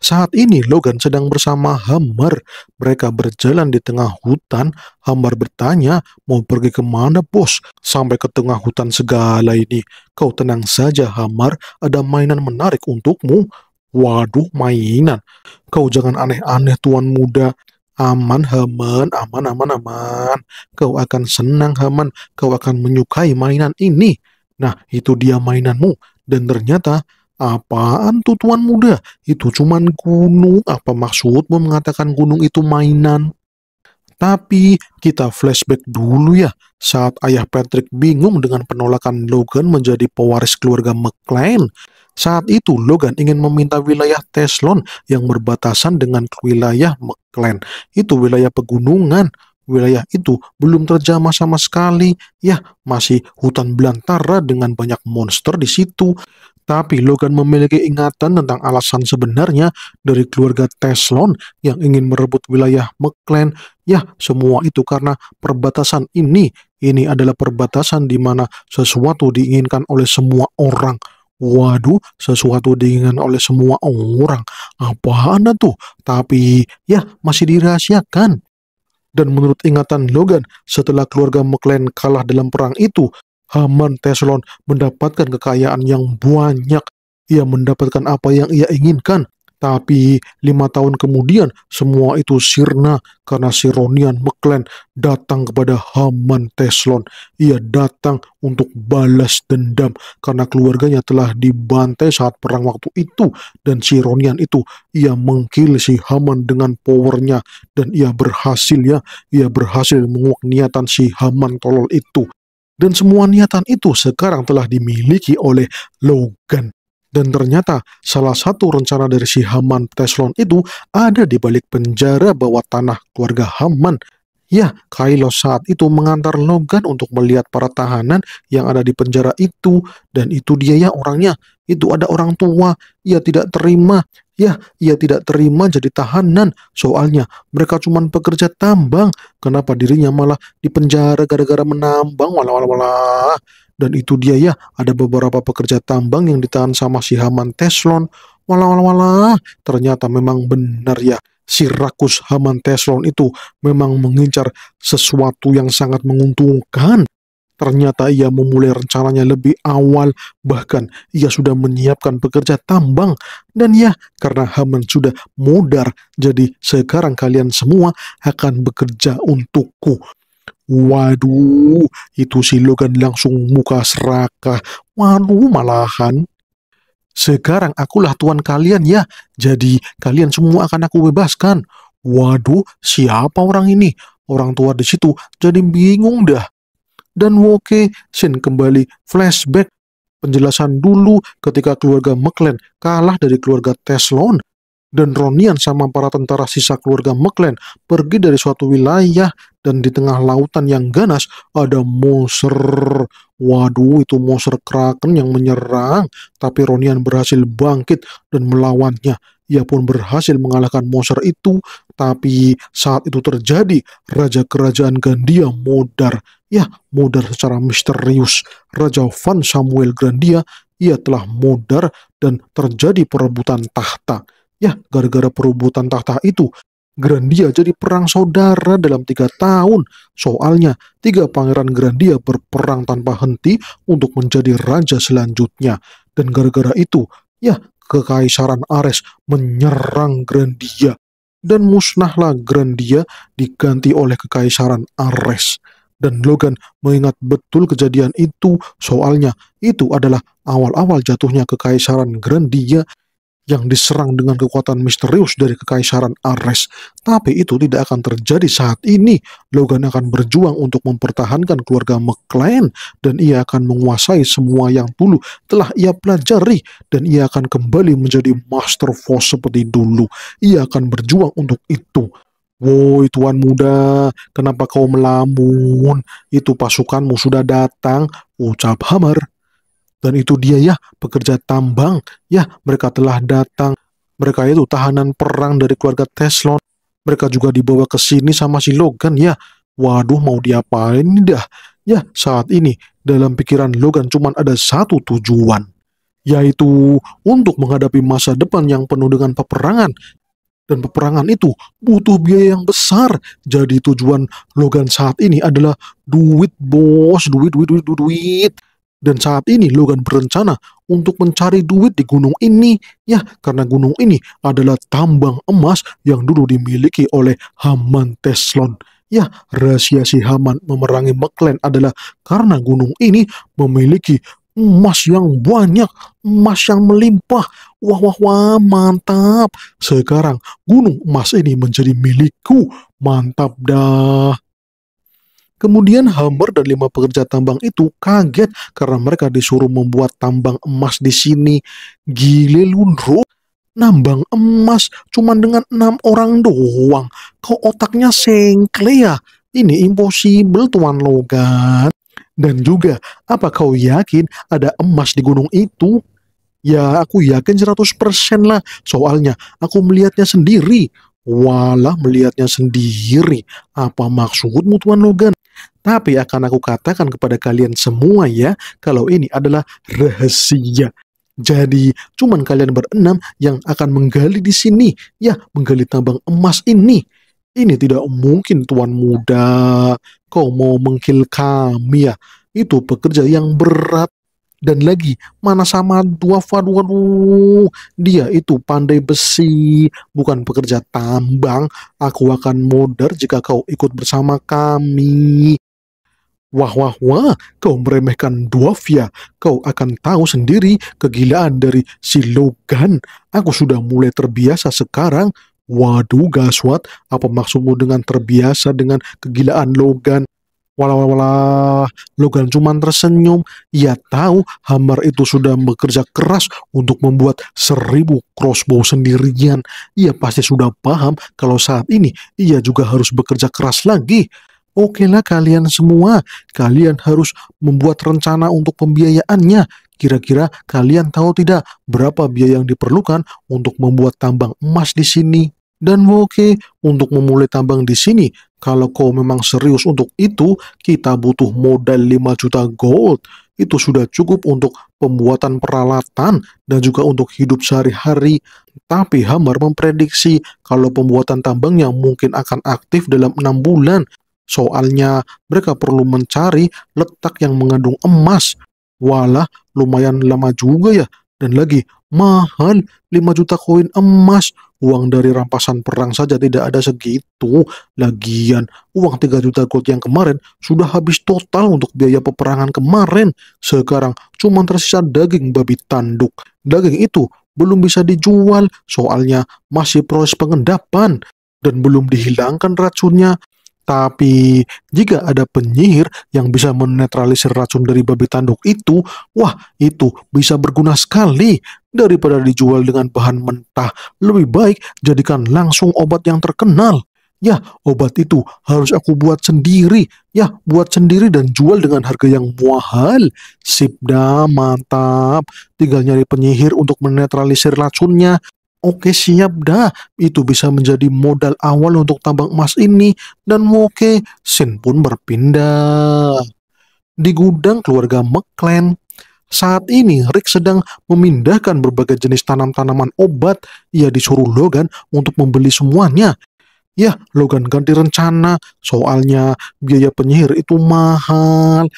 Saat ini Logan sedang bersama Hammer. Mereka berjalan di tengah hutan. Hammer bertanya, mau pergi kemana bos? Sampai ke tengah hutan segala ini. Kau tenang saja Hammer, ada mainan menarik untukmu. Waduh mainan, kau jangan aneh-aneh tuan muda. Aman Haman, aman, aman, aman. Kau akan senang Haman, kau akan menyukai mainan ini. Nah, itu dia mainanmu. Dan ternyata Apaan tuh tuan muda? Itu cuman gunung. Apa maksudmu mengatakan gunung itu mainan? Tapi kita flashback dulu ya, saat ayah Patrick bingung dengan penolakan Logan menjadi pewaris keluarga McLean. Saat itu Logan ingin meminta wilayah Teslon yang berbatasan dengan wilayah McLean. Itu wilayah pegunungan. Wilayah itu belum terjamah sama sekali. Ya, masih hutan belantara dengan banyak monster di situ. Tapi Logan memiliki ingatan tentang alasan sebenarnya dari keluarga Teslon yang ingin merebut wilayah McLean. Ya, semua itu karena perbatasan ini. Ini adalah perbatasan di mana sesuatu diinginkan oleh semua orang. Waduh, sesuatu diinginkan oleh semua orang. Apa Apaan tuh? Tapi ya masih dirahasiakan dan menurut ingatan Logan, setelah keluarga McLean kalah dalam perang itu, Haman Teslon mendapatkan kekayaan yang banyak. Ia mendapatkan apa yang ia inginkan. Tapi lima tahun kemudian semua itu sirna karena Sironian Meklen datang kepada Haman Teslon. Ia datang untuk balas dendam karena keluarganya telah dibantai saat perang waktu itu dan Sironian itu ia mengkil si Haman dengan powernya dan ia berhasil ya, ia berhasil menguak niatan si Haman tolol itu. Dan semua niatan itu sekarang telah dimiliki oleh Logan. Dan ternyata salah satu rencana dari si Haman Teslon itu ada di balik penjara bawah tanah keluarga Haman. Ya, Kylo saat itu mengantar Logan untuk melihat para tahanan yang ada di penjara itu. Dan itu dia ya orangnya. Itu ada orang tua. Ia tidak terima Ya, ia tidak terima jadi tahanan. Soalnya mereka cuma pekerja tambang. Kenapa dirinya malah dipenjara gara-gara menambang? walau wala, wala. Dan itu dia ya, ada beberapa pekerja tambang yang ditahan sama si Haman Teslon. walau wala, wala. Ternyata memang benar ya. Si Rakus Haman Teslon itu memang mengincar sesuatu yang sangat menguntungkan Ternyata ia memulai rencananya lebih awal, bahkan ia sudah menyiapkan pekerja tambang. Dan ya, karena Haman sudah mudar, jadi sekarang kalian semua akan bekerja untukku. Waduh, itu si Logan langsung muka serakah. Waduh, malahan. Sekarang akulah tuan kalian ya, jadi kalian semua akan aku bebaskan. Waduh, siapa orang ini? Orang tua di situ jadi bingung dah dan Woke Shin kembali flashback penjelasan dulu ketika keluarga McLean kalah dari keluarga Teslon dan Ronian sama para tentara sisa keluarga McLean pergi dari suatu wilayah dan di tengah lautan yang ganas ada monster. Waduh, itu monster kraken yang menyerang, tapi Ronian berhasil bangkit dan melawannya. Ia pun berhasil mengalahkan monster itu, tapi saat itu terjadi, Raja Kerajaan Gandia modar. Ya, modar secara misterius. Raja Van Samuel Grandia, ia telah modar dan terjadi perebutan tahta. Ya, gara-gara perebutan tahta itu, Grandia jadi perang saudara dalam tiga tahun. Soalnya, tiga pangeran Grandia berperang tanpa henti untuk menjadi raja selanjutnya. Dan gara-gara itu, ya Kekaisaran Ares menyerang Grandia dan musnahlah Grandia diganti oleh Kekaisaran Ares. Dan Logan mengingat betul kejadian itu, soalnya itu adalah awal-awal jatuhnya Kekaisaran Grandia yang diserang dengan kekuatan misterius dari kekaisaran Ares. Tapi itu tidak akan terjadi saat ini. Logan akan berjuang untuk mempertahankan keluarga McLean dan ia akan menguasai semua yang dulu telah ia pelajari dan ia akan kembali menjadi Master Force seperti dulu. Ia akan berjuang untuk itu. Woi tuan muda, kenapa kau melamun? Itu pasukanmu sudah datang, ucap Hammer. Dan itu dia ya, pekerja tambang. Ya, mereka telah datang. Mereka itu tahanan perang dari keluarga Teslon. Mereka juga dibawa ke sini sama si Logan ya. Waduh, mau diapain dah? Ya, saat ini dalam pikiran Logan cuma ada satu tujuan, yaitu untuk menghadapi masa depan yang penuh dengan peperangan. Dan peperangan itu butuh biaya yang besar. Jadi tujuan Logan saat ini adalah duit, bos, duit, duit, duit, duit. duit. Dan saat ini Logan berencana untuk mencari duit di gunung ini, ya karena gunung ini adalah tambang emas yang dulu dimiliki oleh Haman Teslon. Ya, rahasia si Haman memerangi McLean adalah karena gunung ini memiliki emas yang banyak, emas yang melimpah. Wah, wah, wah, mantap. Sekarang gunung emas ini menjadi milikku. Mantap dah. Kemudian Hammer dan lima pekerja tambang itu kaget karena mereka disuruh membuat tambang emas di sini. Gile lundro, nambang emas cuma dengan enam orang doang. Kau otaknya sengkle ya? Ini impossible Tuan Logan. Dan juga, apa kau yakin ada emas di gunung itu? Ya, aku yakin 100% lah. Soalnya, aku melihatnya sendiri. Walah melihatnya sendiri. Apa maksudmu Tuan Logan? Tapi akan aku katakan kepada kalian semua ya, kalau ini adalah rahasia. Jadi, cuman kalian berenam yang akan menggali di sini, ya, menggali tambang emas ini. Ini tidak mungkin, Tuan Muda. Kau mau mengkil kami ya? Itu pekerja yang berat. Dan lagi, mana sama dua waduh, dia itu pandai besi, bukan pekerja tambang. Aku akan modar jika kau ikut bersama kami. Wah, wah, wah, kau meremehkan ya. Kau akan tahu sendiri kegilaan dari si Logan. Aku sudah mulai terbiasa sekarang. Waduh, Gaswat, apa maksudmu dengan terbiasa dengan kegilaan Logan? Walah, walah, walah. Logan cuma tersenyum. Ia tahu Hammer itu sudah bekerja keras untuk membuat seribu crossbow sendirian. Ia pasti sudah paham kalau saat ini ia juga harus bekerja keras lagi. Oke lah kalian semua, kalian harus membuat rencana untuk pembiayaannya. Kira-kira kalian tahu tidak berapa biaya yang diperlukan untuk membuat tambang emas di sini? Dan oke, untuk memulai tambang di sini, kalau kau memang serius untuk itu, kita butuh modal 5 juta gold. Itu sudah cukup untuk pembuatan peralatan dan juga untuk hidup sehari-hari. Tapi Hammer memprediksi kalau pembuatan tambangnya mungkin akan aktif dalam enam bulan Soalnya mereka perlu mencari letak yang mengandung emas. Walah, lumayan lama juga ya. Dan lagi, mahal 5 juta koin emas. Uang dari rampasan perang saja tidak ada segitu. Lagian, uang 3 juta gold yang kemarin sudah habis total untuk biaya peperangan kemarin. Sekarang cuma tersisa daging babi tanduk. Daging itu belum bisa dijual soalnya masih proses pengendapan dan belum dihilangkan racunnya tapi jika ada penyihir yang bisa menetralisir racun dari babi tanduk itu, wah itu bisa berguna sekali. Daripada dijual dengan bahan mentah, lebih baik jadikan langsung obat yang terkenal. Ya, obat itu harus aku buat sendiri. Ya, buat sendiri dan jual dengan harga yang mahal. Sip mantap. Tinggal nyari penyihir untuk menetralisir racunnya. Oke siap dah, itu bisa menjadi modal awal untuk tambang emas ini dan oke, Sin pun berpindah. Di gudang keluarga McClan, saat ini Rick sedang memindahkan berbagai jenis tanam-tanaman obat. Ia disuruh Logan untuk membeli semuanya. Ya, Logan ganti rencana, soalnya biaya penyihir itu mahal.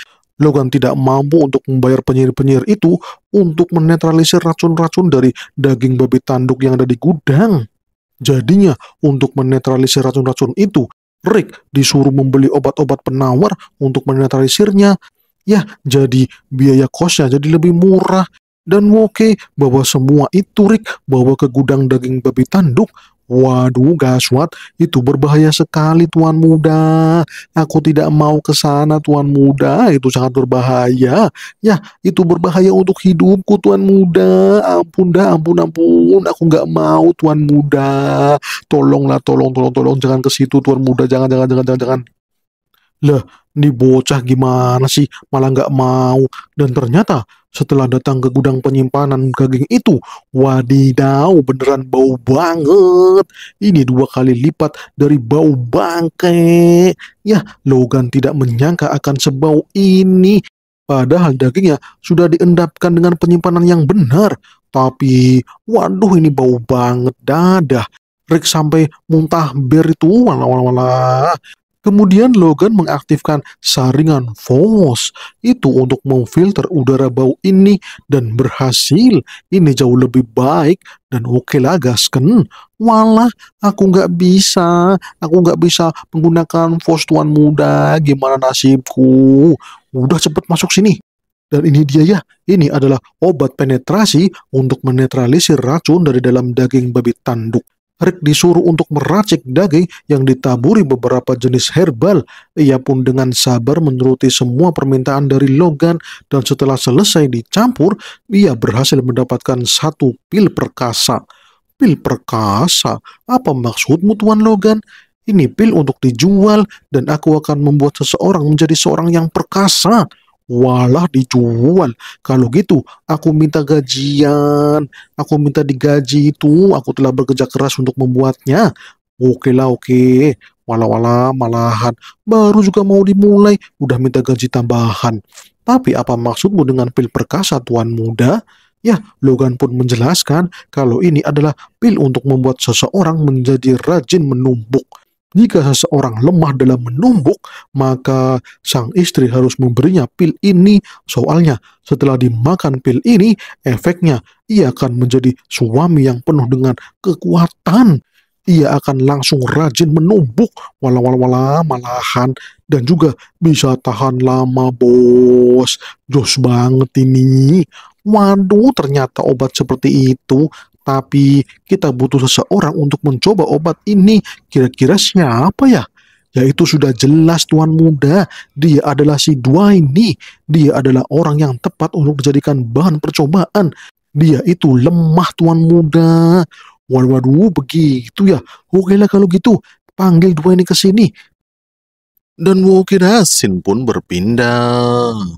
Logan tidak mampu untuk membayar penyihir-penyihir itu untuk menetralisir racun-racun dari daging babi tanduk yang ada di gudang. Jadinya, untuk menetralisir racun-racun itu, Rick disuruh membeli obat-obat penawar untuk menetralisirnya. Ya, jadi biaya kosnya jadi lebih murah. Dan Woke bawa semua itu Rick bawa ke gudang daging babi tanduk Waduh, Gaswat, itu berbahaya sekali Tuan Muda. Aku tidak mau ke sana Tuan Muda, itu sangat berbahaya. Ya, itu berbahaya untuk hidupku Tuan Muda. Ampun dah, ampun, ampun. Aku nggak mau Tuan Muda. Tolonglah, tolong, tolong, tolong. Jangan ke situ Tuan Muda. Jangan, jangan, jangan, jangan, jangan. Lah, ini bocah gimana sih? Malah nggak mau. Dan ternyata setelah datang ke gudang penyimpanan daging itu, wadidaw beneran bau banget. Ini dua kali lipat dari bau bangke. Ya, Logan tidak menyangka akan sebau ini. Padahal dagingnya sudah diendapkan dengan penyimpanan yang benar. Tapi, waduh ini bau banget dadah. Rick sampai muntah beritual malah malah Kemudian Logan mengaktifkan saringan Fos itu untuk memfilter udara bau ini dan berhasil. Ini jauh lebih baik dan oke lah gasken. Walah, aku nggak bisa. Aku nggak bisa menggunakan Fos tuan muda. Gimana nasibku? Udah cepet masuk sini. Dan ini dia ya, ini adalah obat penetrasi untuk menetralisir racun dari dalam daging babi tanduk. Rick disuruh untuk meracik daging yang ditaburi beberapa jenis herbal. Ia pun dengan sabar menuruti semua permintaan dari Logan dan setelah selesai dicampur, ia berhasil mendapatkan satu pil perkasa. Pil perkasa? Apa maksudmu Tuan Logan? Ini pil untuk dijual dan aku akan membuat seseorang menjadi seorang yang perkasa. Walah dijual. Kalau gitu, aku minta gajian. Aku minta digaji itu. Aku telah bekerja keras untuk membuatnya. Oke lah, oke. Walah-walah, malahan. Baru juga mau dimulai, udah minta gaji tambahan. Tapi apa maksudmu dengan pil perkasa, Tuan Muda? Ya, Logan pun menjelaskan kalau ini adalah pil untuk membuat seseorang menjadi rajin menumpuk. Jika seseorang lemah dalam menumbuk, maka sang istri harus memberinya pil ini. Soalnya, setelah dimakan pil ini, efeknya ia akan menjadi suami yang penuh dengan kekuatan. Ia akan langsung rajin menumbuk, walau-walau malahan, dan juga bisa tahan lama, bos. Jos banget ini. Waduh, ternyata obat seperti itu tapi kita butuh seseorang untuk mencoba obat ini. Kira-kira siapa ya? Yaitu sudah jelas tuan muda, dia adalah si dua ini. Dia adalah orang yang tepat untuk dijadikan bahan percobaan. Dia itu lemah tuan muda. Waduh, waduh begitu ya. Oke lah kalau gitu, panggil dua ini ke sini. Dan Wokirasin pun berpindah.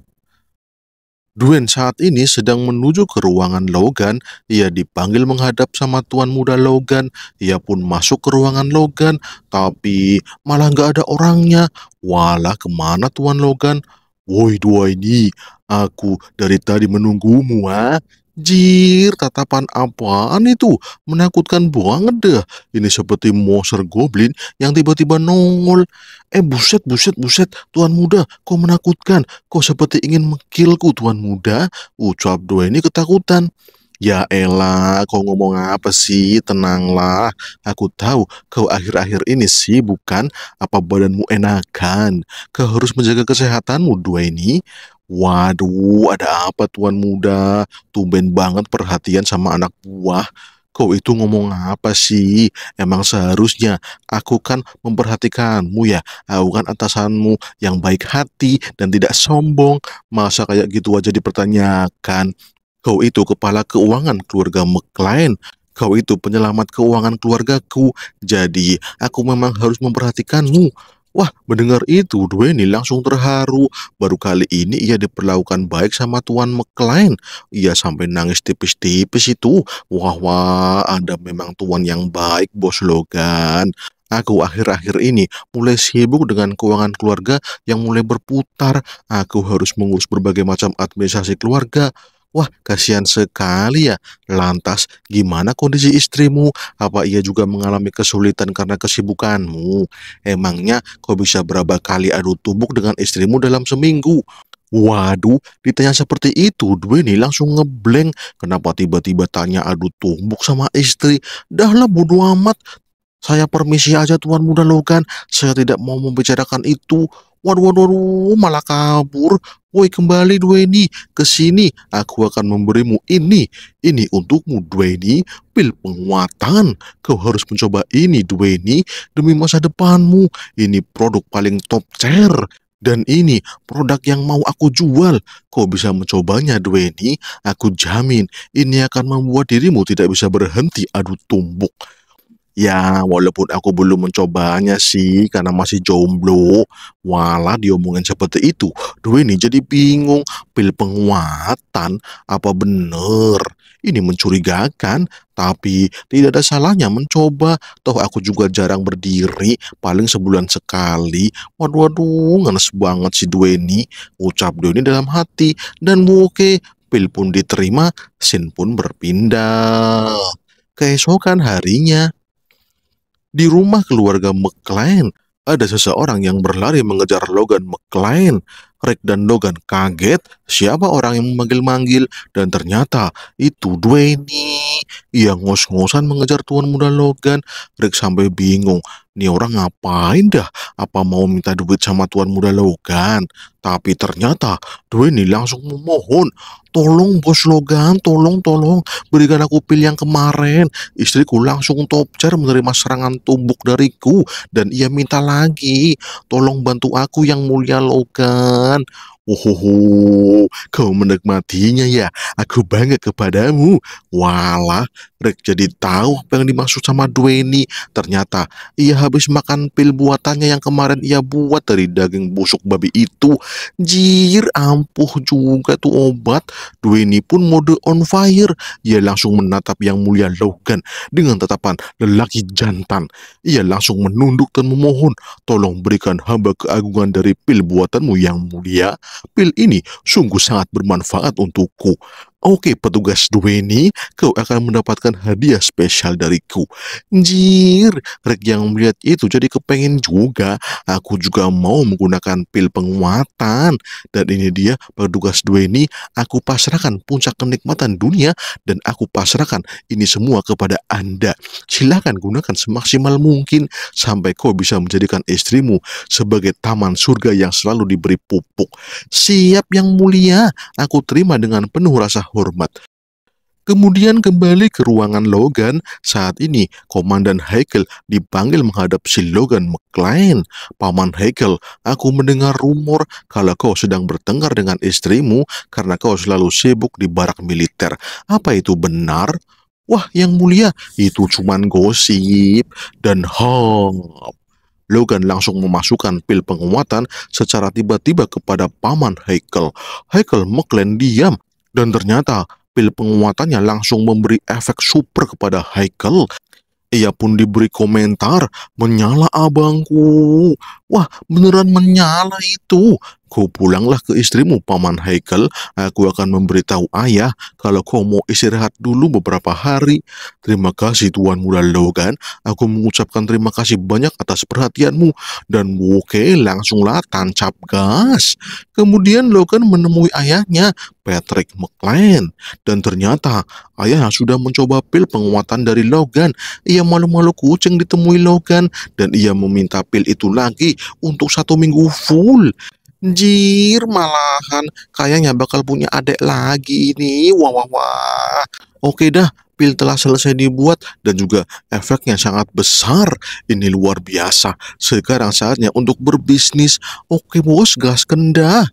Duen saat ini sedang menuju ke ruangan Logan. Ia dipanggil menghadap sama tuan muda Logan. Ia pun masuk ke ruangan Logan, tapi malah nggak ada orangnya. Walah kemana tuan Logan? Woi dua ini, aku dari tadi menunggumu ha. Ah. Jir, tatapan apaan itu? Menakutkan banget dah. Ini seperti monster goblin yang tiba-tiba nongol. Eh buset, buset, buset, Tuan Muda, kau menakutkan. Kau seperti ingin mengkilku, Tuan Muda. Ucap dua ini ketakutan. Ya elah, kau ngomong apa sih? Tenanglah, aku tahu kau akhir-akhir ini sih bukan apa badanmu enakan. Kau harus menjaga kesehatanmu dua ini. Waduh, ada apa tuan muda? Tumben banget perhatian sama anak buah. Kau itu ngomong apa sih? Emang seharusnya aku kan memperhatikanmu ya. Aku kan atasanmu yang baik hati dan tidak sombong. Masa kayak gitu aja dipertanyakan? Kau itu kepala keuangan keluarga McLean. Kau itu penyelamat keuangan keluargaku. Jadi aku memang harus memperhatikanmu. Wah, mendengar itu, Dwayne langsung terharu. Baru kali ini ia diperlakukan baik sama Tuan McLean. Ia sampai nangis tipis-tipis itu. Wah, wah, Anda memang Tuan yang baik, Bos Logan. Aku akhir-akhir ini mulai sibuk dengan keuangan keluarga yang mulai berputar. Aku harus mengurus berbagai macam administrasi keluarga. Wah, kasihan sekali ya. Lantas, gimana kondisi istrimu? Apa ia juga mengalami kesulitan karena kesibukanmu? Emangnya kau bisa berapa kali adu tumbuk dengan istrimu dalam seminggu? Waduh, ditanya seperti itu, Dweni langsung ngebleng. Kenapa tiba-tiba tanya adu tumbuk sama istri? Dah Dahlah bodo amat. Saya permisi aja Tuan Muda Logan, saya tidak mau membicarakan itu. Waduh, waduh, waduh, malah kabur. Woi, kembali Dwayne, ke sini. Aku akan memberimu ini. Ini untukmu, Dwayne. Pil penguatan. Kau harus mencoba ini, Dwayne. demi masa depanmu. Ini produk paling top tier. Dan ini produk yang mau aku jual. Kau bisa mencobanya, Dwayne. Aku jamin, ini akan membuat dirimu tidak bisa berhenti adu tumbuk. Ya, walaupun aku belum mencobanya sih karena masih jomblo. Walah diomongin seperti itu. Dwi ini jadi bingung. Pil penguatan apa bener? Ini mencurigakan, tapi tidak ada salahnya mencoba. Toh aku juga jarang berdiri, paling sebulan sekali. Waduh, waduh, ngenes banget si Dweni. Ucap ini dalam hati, dan oke, pil pun diterima, sin pun berpindah. Keesokan harinya, di rumah keluarga McLean, ada seseorang yang berlari mengejar Logan McLean Rick dan Logan kaget siapa orang yang memanggil-manggil dan ternyata itu Dwayne. Ia ngos-ngosan mengejar tuan muda Logan. Rick sampai bingung, ini orang ngapain dah? Apa mau minta duit sama tuan muda Logan? Tapi ternyata Dwayne langsung memohon, tolong bos Logan, tolong tolong berikan aku pil yang kemarin. Istriku langsung top menerima serangan tumbuk dariku dan ia minta lagi, tolong bantu aku yang mulia Logan teman. Wohoho, kau menikmatinya ya. Aku bangga kepadamu. Walah, Rick jadi tahu apa yang dimaksud sama Dwayne. Ternyata ia habis makan pil buatannya yang kemarin ia buat dari daging busuk babi itu. Jir, ampuh juga tuh obat. Dwayne pun mode on fire. Ia langsung menatap yang mulia Logan dengan tatapan lelaki jantan. Ia langsung menunduk dan memohon, tolong berikan hamba keagungan dari pil buatanmu yang mulia. Pil ini sungguh sangat bermanfaat untukku. Oke, petugas Dweni, kau akan mendapatkan hadiah spesial dariku. Njir, Rick yang melihat itu jadi kepengen juga. Aku juga mau menggunakan pil penguatan. Dan ini dia, petugas Dweni, aku pasrahkan puncak kenikmatan dunia dan aku pasrahkan ini semua kepada Anda. Silahkan gunakan semaksimal mungkin sampai kau bisa menjadikan istrimu sebagai taman surga yang selalu diberi pupuk. Siap yang mulia, aku terima dengan penuh rasa hormat. Kemudian kembali ke ruangan Logan, saat ini Komandan Heikel dipanggil menghadap si Logan McLean. Paman Heikel, aku mendengar rumor kalau kau sedang bertengkar dengan istrimu karena kau selalu sibuk di barak militer. Apa itu benar? Wah, yang mulia, itu cuman gosip dan hop. Logan langsung memasukkan pil penguatan secara tiba-tiba kepada paman Haikal. Haikal McLean diam dan ternyata pil penguatannya langsung memberi efek super kepada Haikal. Ia pun diberi komentar, menyala abangku. Wah, beneran menyala itu. Kau pulanglah ke istrimu, Paman Haikal. Aku akan memberitahu ayah kalau kau mau istirahat dulu beberapa hari. Terima kasih Tuan Muda Logan. Aku mengucapkan terima kasih banyak atas perhatianmu. Dan Woke langsunglah tancap gas. Kemudian Logan menemui ayahnya, Patrick McLean. Dan ternyata ayah sudah mencoba pil penguatan dari Logan. Ia malu-malu kucing ditemui Logan dan ia meminta pil itu lagi untuk satu minggu full. Anjir, malahan kayaknya bakal punya adik lagi ini. Wah, wah, wah. Oke dah, pil telah selesai dibuat dan juga efeknya sangat besar. Ini luar biasa. Sekarang saatnya untuk berbisnis. Oke bos, gas kendah.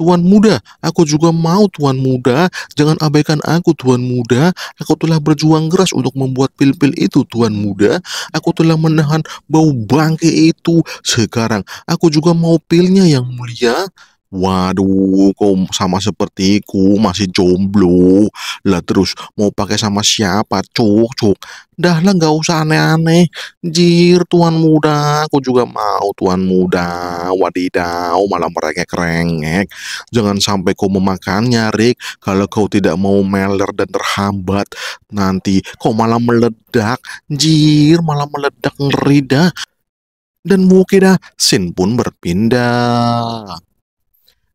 Tuan muda, aku juga mau tuan muda, jangan abaikan aku tuan muda, aku telah berjuang keras untuk membuat pil-pil itu tuan muda, aku telah menahan bau bangke itu, sekarang aku juga mau pilnya yang mulia, Waduh, kok sama sepertiku masih jomblo. Lah terus mau pakai sama siapa, cuk cuk. Dah lah nggak usah aneh-aneh. Jir, tuan muda, aku juga mau tuan muda. Wadidaw, malah mereka rengek Jangan sampai kau memakannya, Rick. Kalau kau tidak mau meler dan terhambat, nanti kau malah meledak. Jir, malah meledak ngeri dah. Dan dah, Sin pun berpindah.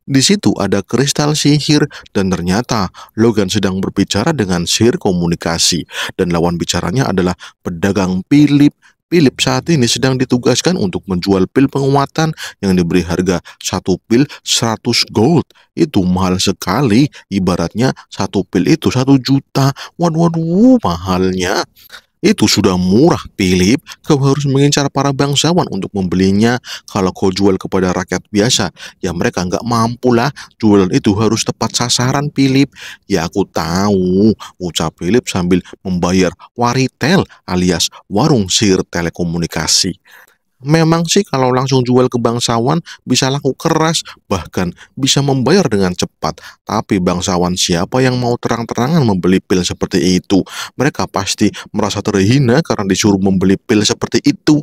Di situ ada kristal sihir dan ternyata Logan sedang berbicara dengan sihir komunikasi dan lawan bicaranya adalah pedagang Philip Philip saat ini sedang ditugaskan untuk menjual pil penguatan yang diberi harga satu pil 100 gold. Itu mahal sekali, ibaratnya satu pil itu satu juta. Waduh, waduh, mahalnya. Itu sudah murah, Philip. Kau harus mengincar para bangsawan untuk membelinya. Kalau kau jual kepada rakyat biasa, ya mereka nggak mampu lah. Jualan itu harus tepat sasaran, Philip. Ya aku tahu, ucap Philip sambil membayar waritel alias warung sir telekomunikasi. Memang sih kalau langsung jual ke bangsawan bisa laku keras, bahkan bisa membayar dengan cepat. Tapi bangsawan siapa yang mau terang-terangan membeli pil seperti itu? Mereka pasti merasa terhina karena disuruh membeli pil seperti itu.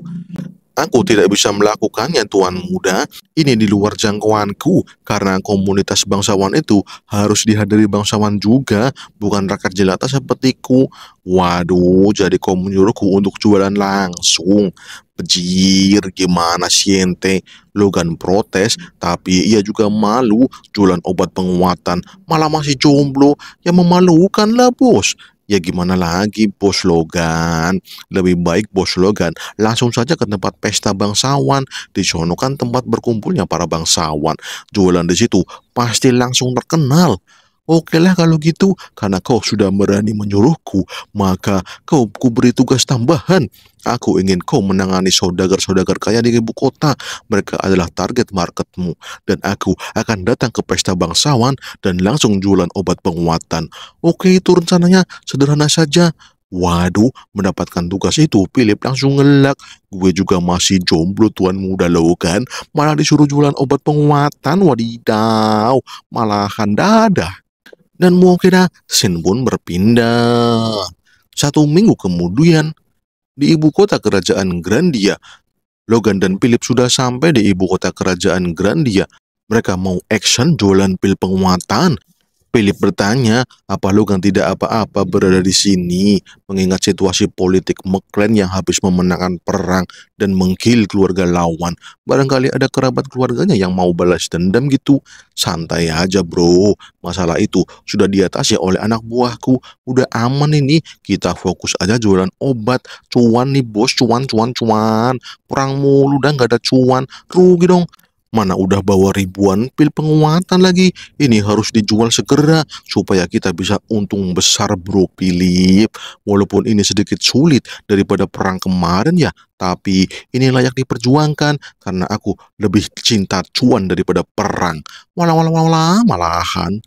Aku tidak bisa melakukannya, Tuan Muda. Ini di luar jangkauanku, karena komunitas bangsawan itu harus dihadiri bangsawan juga, bukan rakyat jelata sepertiku. Waduh, jadi kau menyuruhku untuk jualan langsung. Pejir, gimana sih ente? Logan protes, tapi ia juga malu jualan obat penguatan. Malah masih jomblo, yang memalukan lah bos ya gimana lagi bos Logan lebih baik bos Logan langsung saja ke tempat pesta bangsawan di kan tempat berkumpulnya para bangsawan jualan di situ pasti langsung terkenal Oke lah kalau gitu, karena kau sudah berani menyuruhku, maka kau kuberi tugas tambahan. Aku ingin kau menangani saudagar-saudagar kaya di ibu kota. Mereka adalah target marketmu. Dan aku akan datang ke pesta bangsawan dan langsung jualan obat penguatan. Oke, itu rencananya sederhana saja. Waduh, mendapatkan tugas itu, Philip langsung ngelak. Gue juga masih jomblo tuan muda lo kan. Malah disuruh jualan obat penguatan, wadidaw. Malahan dadah dan Muokeda Shin pun berpindah. Satu minggu kemudian, di ibu kota kerajaan Grandia, Logan dan Philip sudah sampai di ibu kota kerajaan Grandia. Mereka mau action jualan pil penguatan Philip bertanya, apa lu Logan tidak apa-apa berada di sini, mengingat situasi politik McLean yang habis memenangkan perang dan menggil keluarga lawan. Barangkali ada kerabat keluarganya yang mau balas dendam gitu. Santai aja bro, masalah itu sudah diatasi oleh anak buahku. Udah aman ini, kita fokus aja jualan obat. Cuan nih bos, cuan, cuan, cuan. Perang mulu dan gak ada cuan, rugi dong. Mana udah bawa ribuan pil penguatan lagi. Ini harus dijual segera supaya kita bisa untung besar bro Philip. Walaupun ini sedikit sulit daripada perang kemarin ya. Tapi ini layak diperjuangkan karena aku lebih cinta cuan daripada perang. Walau walau walau malahan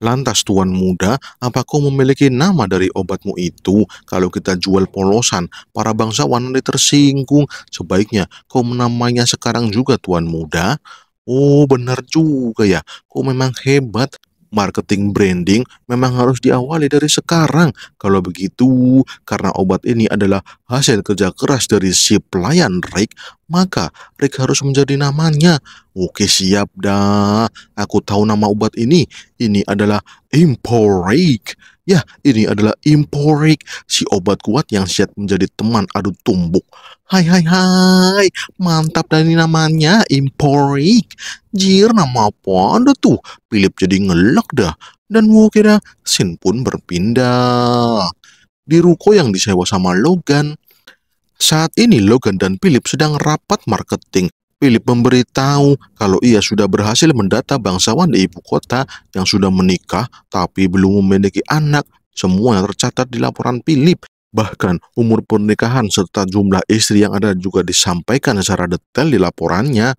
Lantas tuan muda, apa kau memiliki nama dari obatmu itu? Kalau kita jual polosan, para bangsawan nanti tersinggung. Sebaiknya kau menamainya sekarang juga tuan muda. Oh benar juga ya, kau memang hebat. Marketing branding memang harus diawali dari sekarang. Kalau begitu, karena obat ini adalah hasil kerja keras dari si pelayan Rick, maka Rick harus menjadi namanya. Oke siap dah, aku tahu nama obat ini. Ini adalah Imporic. Ya, ini adalah Imporic, si obat kuat yang siap menjadi teman adu tumbuk. Hai hai hai, mantap dan ini namanya Imporic. Jir, nama apa anda tuh? Philip jadi ngelak dah. Dan dah. Sin pun berpindah. Di ruko yang disewa sama Logan, saat ini Logan dan Philip sedang rapat marketing. Philip memberitahu kalau ia sudah berhasil mendata bangsawan di ibu kota yang sudah menikah tapi belum memiliki anak. Semua yang tercatat di laporan Philip, bahkan umur pernikahan serta jumlah istri yang ada juga disampaikan secara detail di laporannya.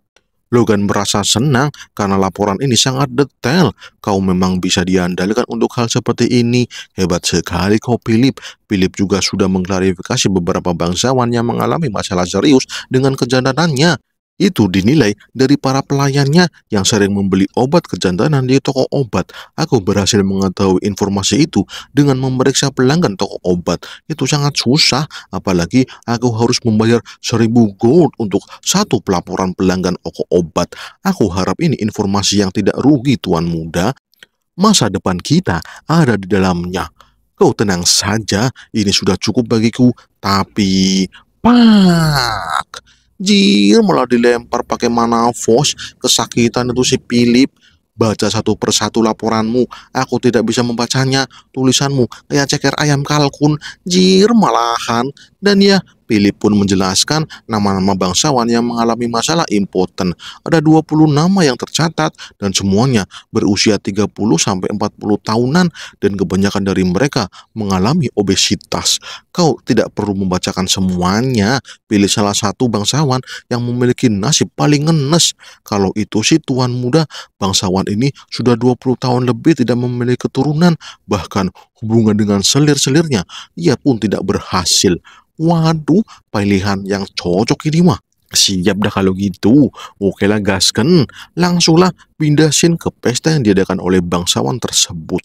Logan merasa senang karena laporan ini sangat detail. Kau memang bisa diandalkan untuk hal seperti ini. Hebat sekali kau Philip. Philip juga sudah mengklarifikasi beberapa bangsawan yang mengalami masalah serius dengan kejadanannya itu dinilai dari para pelayannya yang sering membeli obat kejantanan di toko obat. Aku berhasil mengetahui informasi itu dengan memeriksa pelanggan toko obat. Itu sangat susah, apalagi aku harus membayar seribu gold untuk satu pelaporan pelanggan toko obat. Aku harap ini informasi yang tidak rugi, Tuan Muda. Masa depan kita ada di dalamnya. Kau tenang saja, ini sudah cukup bagiku, tapi... Pak! anjir malah dilempar pakai mana manafos kesakitan itu si Philip baca satu persatu laporanmu aku tidak bisa membacanya tulisanmu kayak ceker ayam kalkun jir malahan dan ya Philip pun menjelaskan nama-nama bangsawan yang mengalami masalah impoten. Ada 20 nama yang tercatat dan semuanya berusia 30 40 tahunan dan kebanyakan dari mereka mengalami obesitas. Kau tidak perlu membacakan semuanya. Pilih salah satu bangsawan yang memiliki nasib paling ngenes. Kalau itu si tuan muda, bangsawan ini sudah 20 tahun lebih tidak memiliki keturunan, bahkan hubungan dengan selir-selirnya ia pun tidak berhasil. Waduh, pilihan yang cocok ini mah. Siap dah kalau gitu. Oke lah gasken. Langsunglah scene ke pesta yang diadakan oleh bangsawan tersebut.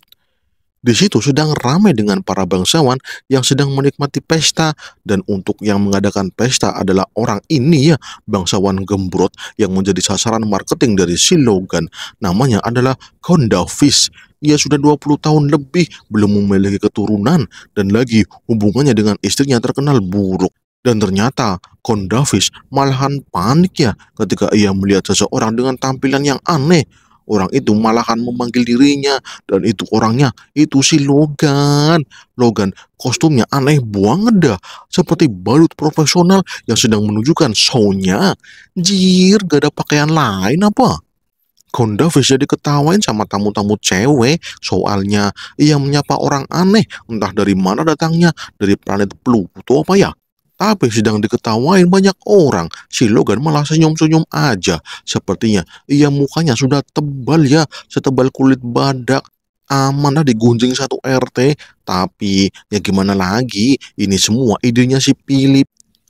Di situ sedang ramai dengan para bangsawan yang sedang menikmati pesta dan untuk yang mengadakan pesta adalah orang ini ya, bangsawan gembrot yang menjadi sasaran marketing dari si Logan. Namanya adalah Kondavis. Ia sudah 20 tahun lebih belum memiliki keturunan dan lagi hubungannya dengan istrinya terkenal buruk. Dan ternyata Kon Davis malahan panik ya ketika ia melihat seseorang dengan tampilan yang aneh. Orang itu malahan memanggil dirinya dan itu orangnya itu si Logan. Logan kostumnya aneh buang dah seperti balut profesional yang sedang menunjukkan show-nya. Jir gak ada pakaian lain apa? Gondavis bisa diketawain sama tamu-tamu cewek soalnya ia menyapa orang aneh entah dari mana datangnya dari planet Pluto apa ya tapi sedang diketawain banyak orang si Logan malah senyum-senyum aja sepertinya ia mukanya sudah tebal ya setebal kulit badak amanah digunjing satu RT tapi ya gimana lagi ini semua idenya si Philip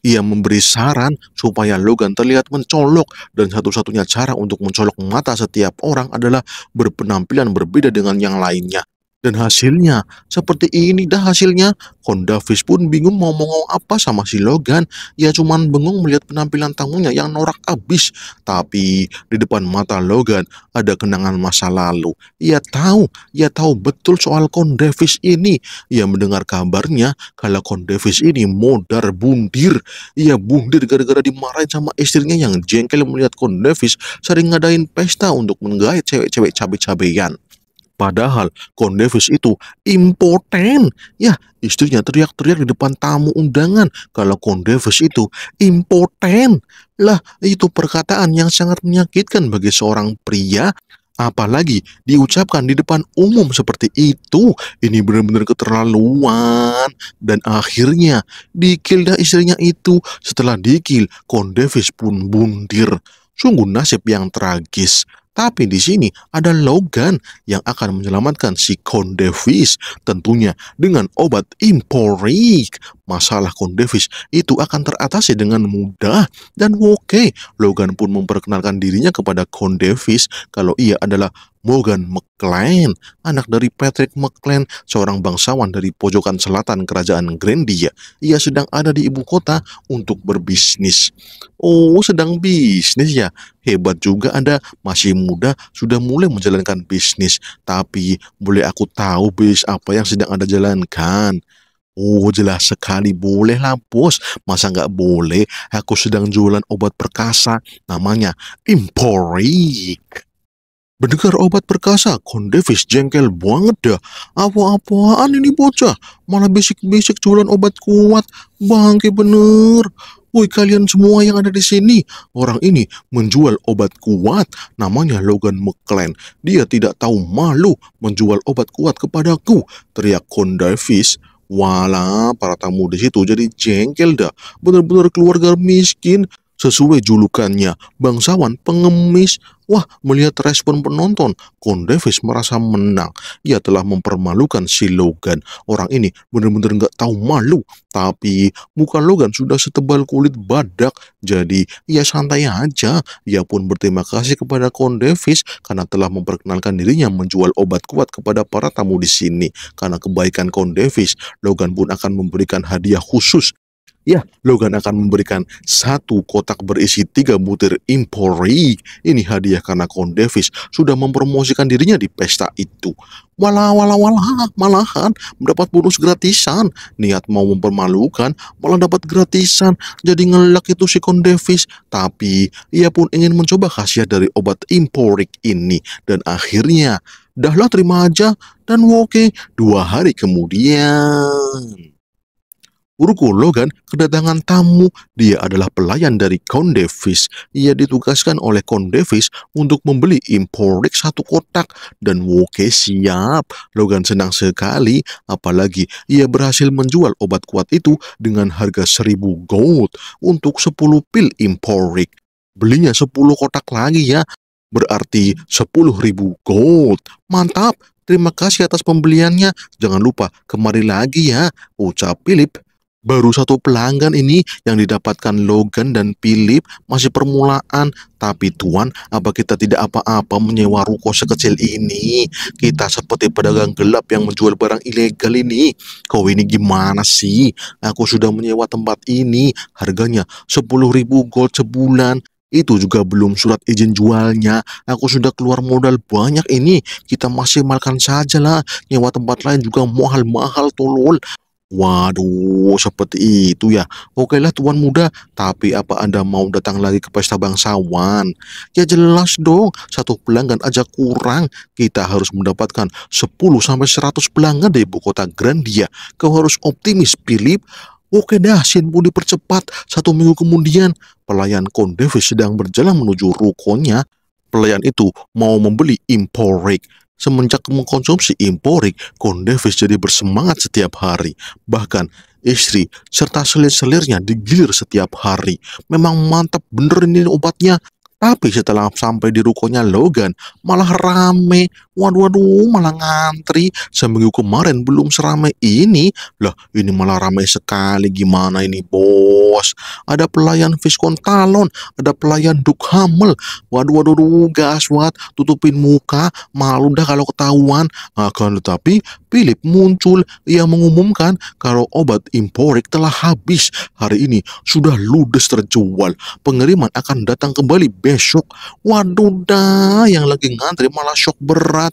ia memberi saran supaya Logan terlihat mencolok dan satu-satunya cara untuk mencolok mata setiap orang adalah berpenampilan berbeda dengan yang lainnya. Dan hasilnya seperti ini dah hasilnya. Honda pun bingung mau ngomong apa sama si Logan. Ya cuman bengong melihat penampilan tanggungnya yang norak abis. Tapi di depan mata Logan ada kenangan masa lalu. Ia tahu, ia tahu betul soal Honda ini. Ia mendengar kabarnya kalau Honda Fizz ini modar bundir. Ia bundir gara-gara dimarahin sama istrinya yang jengkel melihat Honda sering ngadain pesta untuk menggait cewek-cewek cabai cabean Padahal Con Davis itu impoten. Ya, istrinya teriak-teriak di depan tamu undangan kalau Con Davis itu impoten. Lah, itu perkataan yang sangat menyakitkan bagi seorang pria apalagi diucapkan di depan umum seperti itu ini benar-benar keterlaluan dan akhirnya dah istrinya itu setelah dikil Con Davis pun bundir sungguh nasib yang tragis tapi di sini ada Logan yang akan menyelamatkan si Kondevis. tentunya dengan obat Imporik. Masalah Kondevis itu akan teratasi dengan mudah dan oke. Okay. Logan pun memperkenalkan dirinya kepada Kondevis. kalau ia adalah Morgan McLean, anak dari Patrick McLean, seorang bangsawan dari pojokan selatan kerajaan Grandia. Ia sedang ada di ibu kota untuk berbisnis. Oh, sedang bisnis ya? Hebat juga Anda, masih muda, sudah mulai menjalankan bisnis. Tapi, boleh aku tahu bis apa yang sedang Anda jalankan? Oh jelas sekali boleh lah bos Masa nggak boleh Aku sedang jualan obat perkasa Namanya Emporik Mendengar obat perkasa, Kondevis jengkel banget dah. Apa-apaan ini bocah? Malah bisik-bisik jualan obat kuat. Bangke bener. Woi kalian semua yang ada di sini, orang ini menjual obat kuat. Namanya Logan McLean. Dia tidak tahu malu menjual obat kuat kepadaku. Teriak Kondevis. Davis. para tamu di situ jadi jengkel dah. Benar-benar keluarga miskin. Sesuai julukannya, bangsawan pengemis Wah, melihat respon penonton, Con Davis merasa menang. Ia telah mempermalukan si Logan. Orang ini benar-benar nggak tahu malu. Tapi muka Logan sudah setebal kulit badak. Jadi ia ya santai aja. Ia pun berterima kasih kepada Con Davis karena telah memperkenalkan dirinya menjual obat kuat kepada para tamu di sini. Karena kebaikan Con Davis, Logan pun akan memberikan hadiah khusus Ya, Logan akan memberikan satu kotak berisi tiga butir Impori. Ini hadiah karena Count Davis sudah mempromosikan dirinya di pesta itu. Walah, walah, walah, malahan mendapat bonus gratisan. Niat mau mempermalukan, malah dapat gratisan. Jadi ngelak itu si Count Davis. Tapi, ia pun ingin mencoba khasiat dari obat Imporik ini. Dan akhirnya, dahlah terima aja dan oke, dua hari kemudian. Urko Logan kedatangan tamu. Dia adalah pelayan dari Count Davis. Ia ditugaskan oleh Count Davis untuk membeli imporik satu kotak dan Woke siap. Logan senang sekali, apalagi ia berhasil menjual obat kuat itu dengan harga seribu gold untuk sepuluh pil imporik. Belinya sepuluh kotak lagi ya, berarti sepuluh ribu gold. Mantap, terima kasih atas pembeliannya. Jangan lupa kemari lagi ya, ucap Philip Baru satu pelanggan ini yang didapatkan Logan dan Philip masih permulaan. Tapi tuan, apa kita tidak apa-apa menyewa ruko sekecil ini? Kita seperti pedagang gelap yang menjual barang ilegal ini. Kau ini gimana sih? Aku sudah menyewa tempat ini. Harganya 10.000 gold sebulan. Itu juga belum surat izin jualnya. Aku sudah keluar modal banyak ini. Kita masih saja lah. Nyewa tempat lain juga mahal-mahal tolol. Waduh, seperti itu ya. Oke lah tuan muda, tapi apa Anda mau datang lagi ke pesta bangsawan? Ya jelas dong, satu pelanggan aja kurang. Kita harus mendapatkan 10 sampai 100 pelanggan dari ibu kota Grandia. Kau harus optimis, Philip. Oke dah, sin pun dipercepat. Satu minggu kemudian, pelayan Kondevis sedang berjalan menuju rukonya. Pelayan itu mau membeli impor rig. Semenjak mengkonsumsi imporik, Kondevis jadi bersemangat setiap hari. Bahkan istri serta selir-selirnya digilir setiap hari. Memang mantap bener ini obatnya. Tapi setelah sampai di rukonya Logan, malah rame Waduh, waduh, malah ngantri. Seminggu kemarin belum seramai ini. Lah, ini malah ramai sekali. Gimana ini, bos? Ada pelayan Viscon Talon, ada pelayan Dukhamel. Waduh, waduh, waduh, gas Tutupin muka, malu dah kalau ketahuan. Akan tetapi, Philip muncul. Ia mengumumkan kalau obat imporik telah habis. Hari ini sudah ludes terjual. Pengiriman akan datang kembali besok. Waduh dah, yang lagi ngantri malah shock berat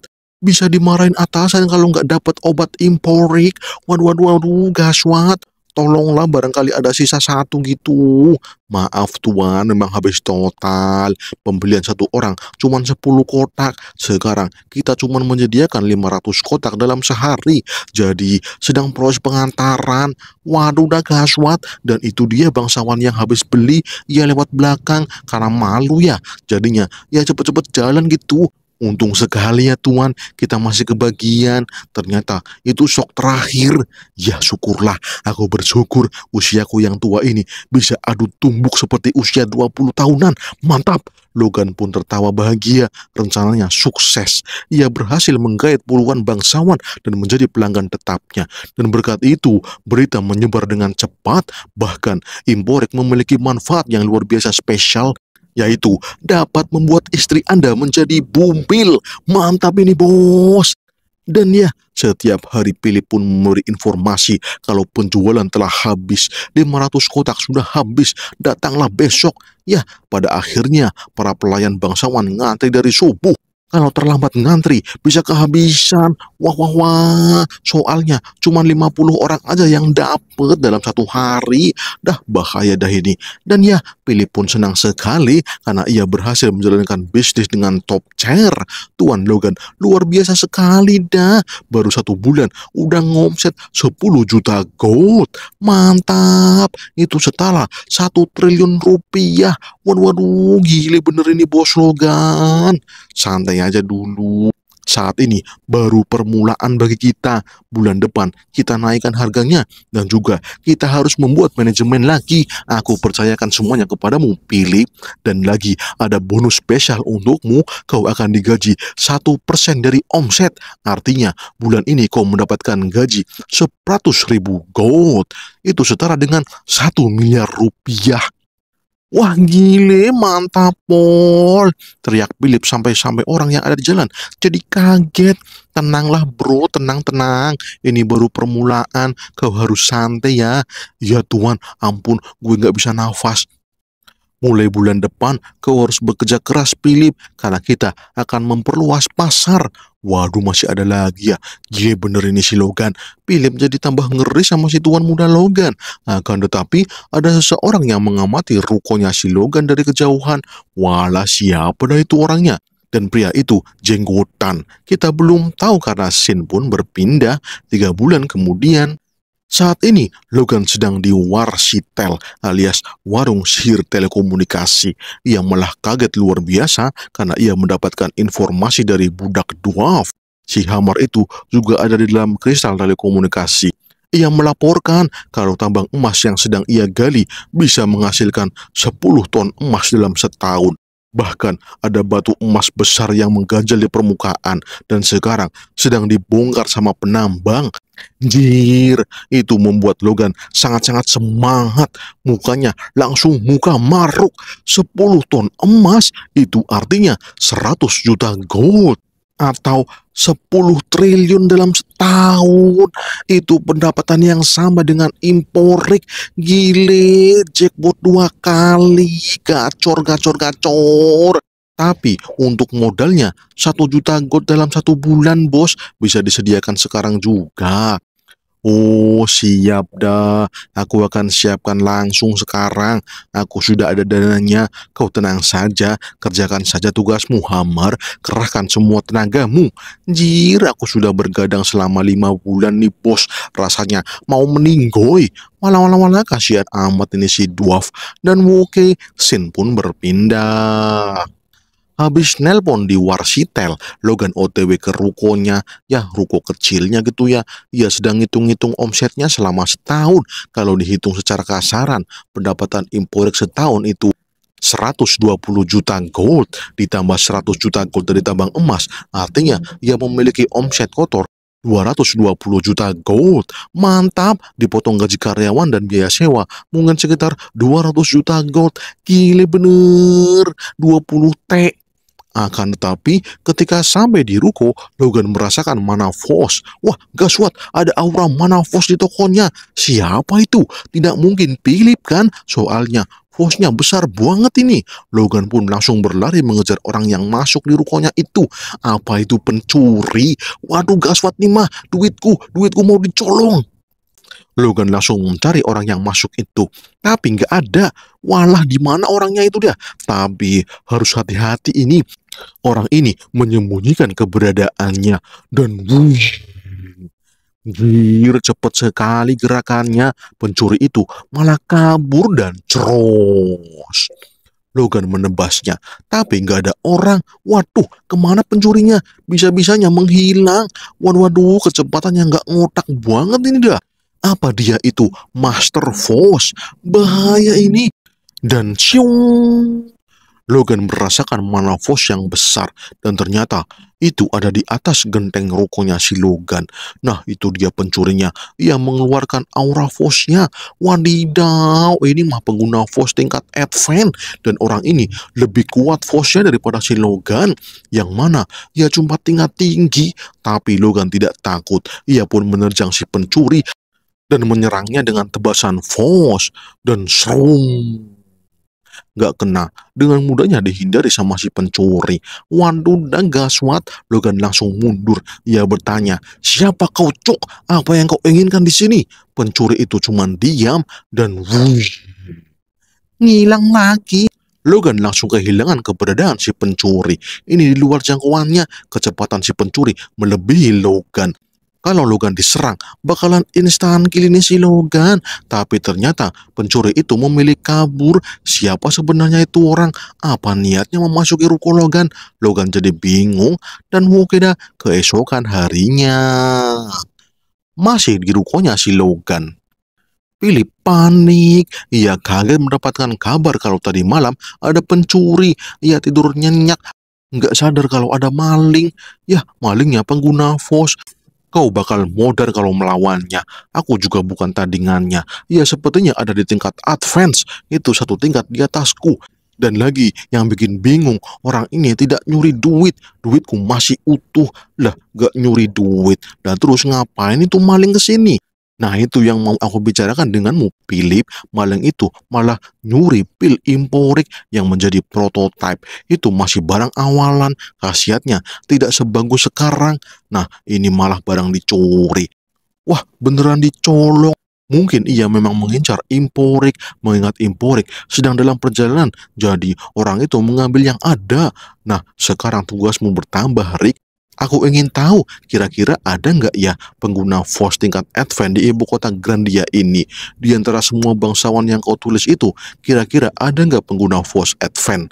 bisa dimarahin atasan kalau nggak dapat obat imporik. Waduh, waduh, waduh, gaswat. Tolonglah barangkali ada sisa satu gitu. Maaf tuan, memang habis total. Pembelian satu orang cuma 10 kotak. Sekarang kita cuma menyediakan 500 kotak dalam sehari. Jadi sedang proses pengantaran. Waduh dah gaswat. Dan itu dia bangsawan yang habis beli. Ya lewat belakang karena malu ya. Jadinya ya cepet-cepet jalan gitu Untung sekali ya Tuhan, kita masih kebagian. Ternyata itu sok terakhir. Ya syukurlah, aku bersyukur usiaku yang tua ini bisa adu tumbuk seperti usia 20 tahunan. Mantap. Logan pun tertawa bahagia, rencananya sukses. Ia berhasil menggait puluhan bangsawan dan menjadi pelanggan tetapnya. Dan berkat itu, berita menyebar dengan cepat, bahkan Imborek memiliki manfaat yang luar biasa spesial yaitu dapat membuat istri Anda menjadi bumpil Mantap ini bos. Dan ya, setiap hari Philip pun memberi informasi kalau penjualan telah habis, 500 kotak sudah habis, datanglah besok. Ya, pada akhirnya para pelayan bangsawan ngantri dari subuh. Kalau terlambat ngantri, bisa kehabisan wah wah wah soalnya cuma 50 orang aja yang dapet dalam satu hari dah bahaya dah ini dan ya Philip pun senang sekali karena ia berhasil menjalankan bisnis dengan top chair Tuan Logan luar biasa sekali dah baru satu bulan udah ngomset 10 juta gold mantap itu setara satu triliun rupiah waduh waduh gile bener ini bos Logan santai aja dulu saat ini baru permulaan bagi kita. Bulan depan kita naikkan harganya dan juga kita harus membuat manajemen lagi. Aku percayakan semuanya kepadamu, pilih dan lagi ada bonus spesial untukmu. Kau akan digaji satu persen dari omset. Artinya bulan ini kau mendapatkan gaji seratus ribu gold. Itu setara dengan satu miliar rupiah. Wah gile mantap Paul, Teriak Philip sampai-sampai orang yang ada di jalan Jadi kaget Tenanglah bro tenang-tenang Ini baru permulaan Kau harus santai ya Ya Tuhan ampun gue gak bisa nafas Mulai bulan depan kau harus bekerja keras Philip Karena kita akan memperluas pasar Waduh masih ada lagi ya. Ye bener ini si Logan. Philip jadi tambah ngeri sama si tuan muda Logan. Akan nah, tetapi ada seseorang yang mengamati rukonya si Logan dari kejauhan. Walah siapa dah itu orangnya? dan pria itu jenggotan. Kita belum tahu karena Sin pun berpindah tiga bulan kemudian saat ini, Logan sedang di Warsitel alias Warung Sihir Telekomunikasi. Ia malah kaget luar biasa karena ia mendapatkan informasi dari budak dwarf. Si Hamar itu juga ada di dalam kristal telekomunikasi. Ia melaporkan kalau tambang emas yang sedang ia gali bisa menghasilkan 10 ton emas dalam setahun. Bahkan ada batu emas besar yang mengganjal di permukaan dan sekarang sedang dibongkar sama penambang Jir, itu membuat Logan sangat-sangat semangat. Mukanya langsung muka maruk. 10 ton emas itu artinya 100 juta gold atau 10 triliun dalam setahun. Itu pendapatan yang sama dengan imporik. Gile, jackpot dua kali. Gacor, gacor, gacor. Tapi untuk modalnya, satu juta gold dalam satu bulan bos bisa disediakan sekarang juga. Oh siap dah, aku akan siapkan langsung sekarang. Aku sudah ada dananya, kau tenang saja, kerjakan saja tugasmu Hammer, kerahkan semua tenagamu. Jir, aku sudah bergadang selama lima bulan nih bos, rasanya mau meninggoy. Walau-walau kasihan amat ini si Dwarf, dan okay, Sin pun berpindah habis nelpon di Warsitel, Logan OTW ke rukonya, ya ruko kecilnya gitu ya. ia sedang hitung-hitung omsetnya selama setahun. Kalau dihitung secara kasaran, pendapatan imporek setahun itu 120 juta gold ditambah 100 juta gold dari tambang emas. Artinya ia memiliki omset kotor 220 juta gold. Mantap, dipotong gaji karyawan dan biaya sewa. Mungkin sekitar 200 juta gold. Gile bener. 20 T akan tetapi ketika sampai di ruko, Logan merasakan mana force. Wah, gaswat, ada aura mana force di tokonya. Siapa itu? Tidak mungkin Philip kan? Soalnya force-nya besar banget ini. Logan pun langsung berlari mengejar orang yang masuk di rukonya itu. Apa itu pencuri? Waduh gaswat nih mah, duitku, duitku mau dicolong. Logan langsung mencari orang yang masuk itu. Tapi nggak ada. Walah di mana orangnya itu dia. Tapi harus hati-hati ini. Orang ini menyembunyikan keberadaannya dan wuih, Gir cepat sekali gerakannya. Pencuri itu malah kabur dan ceros. Logan menebasnya, tapi nggak ada orang. Waduh, kemana pencurinya? Bisa-bisanya menghilang. Waduh, waduh, kecepatannya nggak ngotak banget ini dah. Apa dia itu Master Force? Bahaya ini. Dan siung, Logan merasakan mana force yang besar dan ternyata itu ada di atas genteng rukonya si Logan. Nah itu dia pencurinya. Ia mengeluarkan aura force-nya. Wadidaw ini mah pengguna force tingkat advance. Dan orang ini lebih kuat force-nya daripada si Logan. Yang mana ia cuma tingkat tinggi. Tapi Logan tidak takut. Ia pun menerjang si pencuri dan menyerangnya dengan tebasan force dan serum nggak kena. Dengan mudahnya dihindari sama si pencuri. dan Gaswat, Logan langsung mundur. Ia bertanya, siapa kau cuk? Apa yang kau inginkan di sini? Pencuri itu cuma diam dan wuih. Ngilang lagi. Logan langsung kehilangan keberadaan si pencuri. Ini di luar jangkauannya. Kecepatan si pencuri melebihi Logan kalau Logan diserang, bakalan instan kilini si Logan. Tapi ternyata pencuri itu memilih kabur. Siapa sebenarnya itu orang? Apa niatnya memasuki ruko Logan? Logan jadi bingung dan Wokeda keesokan harinya. Masih di rukonya si Logan. Philip panik. Ia kaget mendapatkan kabar kalau tadi malam ada pencuri. Ia tidur nyenyak. Nggak sadar kalau ada maling. Ya, malingnya pengguna fos, Kau bakal modern kalau melawannya. Aku juga bukan tandingannya. Ia sepertinya ada di tingkat advance. Itu satu tingkat di atasku. Dan lagi yang bikin bingung orang ini tidak nyuri duit Duitku masih utuh Lah gak nyuri duit Dan terus ngapain itu maling kesini Nah itu yang mau aku bicarakan denganmu, Philip. Malang itu malah nyuri pil imporik yang menjadi prototipe. Itu masih barang awalan, khasiatnya tidak sebagus sekarang. Nah ini malah barang dicuri. Wah beneran dicolong Mungkin ia memang mengincar imporik, mengingat imporik sedang dalam perjalanan. Jadi orang itu mengambil yang ada. Nah sekarang tugasmu bertambah, Rick. Aku ingin tahu kira-kira ada nggak ya pengguna force tingkat advent di ibu kota Grandia ini. Di antara semua bangsawan yang kau tulis itu, kira-kira ada nggak pengguna force advent?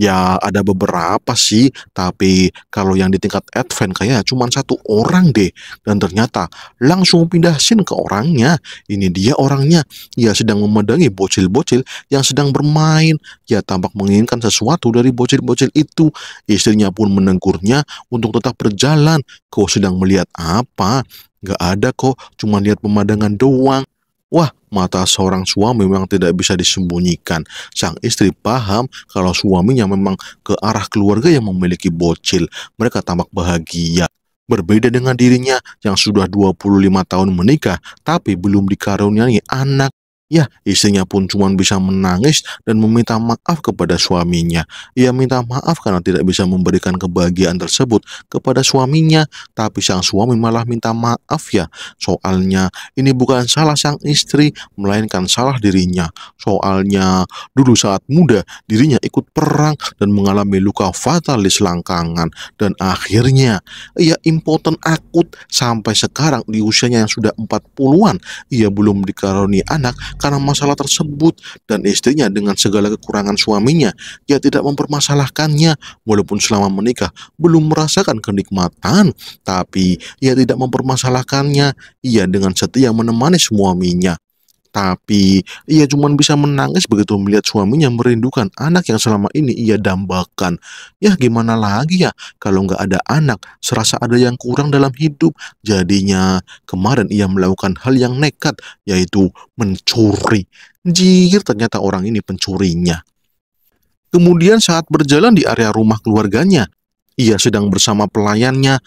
Ya ada beberapa sih, tapi kalau yang di tingkat Advent kayaknya cuma satu orang deh. Dan ternyata langsung pindah scene ke orangnya. Ini dia orangnya. Ya sedang memandangi bocil-bocil yang sedang bermain. Ya tampak menginginkan sesuatu dari bocil-bocil itu. Istrinya pun menegurnya untuk tetap berjalan. Kau sedang melihat apa? Gak ada kok, cuma lihat pemandangan doang. Wah, mata seorang suami memang tidak bisa disembunyikan. Sang istri paham kalau suaminya memang ke arah keluarga yang memiliki bocil. Mereka tampak bahagia. Berbeda dengan dirinya yang sudah 25 tahun menikah, tapi belum dikaruniai anak Ya, istrinya pun cuma bisa menangis dan meminta maaf kepada suaminya. Ia minta maaf karena tidak bisa memberikan kebahagiaan tersebut kepada suaminya, tapi sang suami malah minta maaf ya. Soalnya ini bukan salah sang istri, melainkan salah dirinya. Soalnya dulu saat muda dirinya ikut perang dan mengalami luka fatal di selangkangan dan akhirnya ia impoten akut sampai sekarang di usianya yang sudah 40-an. Ia belum dikaruniai anak karena masalah tersebut dan istrinya dengan segala kekurangan suaminya, ia tidak mempermasalahkannya walaupun selama menikah belum merasakan kenikmatan, tapi ia tidak mempermasalahkannya, ia dengan setia menemani suaminya tapi ia cuma bisa menangis begitu melihat suaminya merindukan anak yang selama ini ia dambakan. Ya gimana lagi ya kalau nggak ada anak serasa ada yang kurang dalam hidup. Jadinya kemarin ia melakukan hal yang nekat yaitu mencuri. Jir ternyata orang ini pencurinya. Kemudian saat berjalan di area rumah keluarganya, ia sedang bersama pelayannya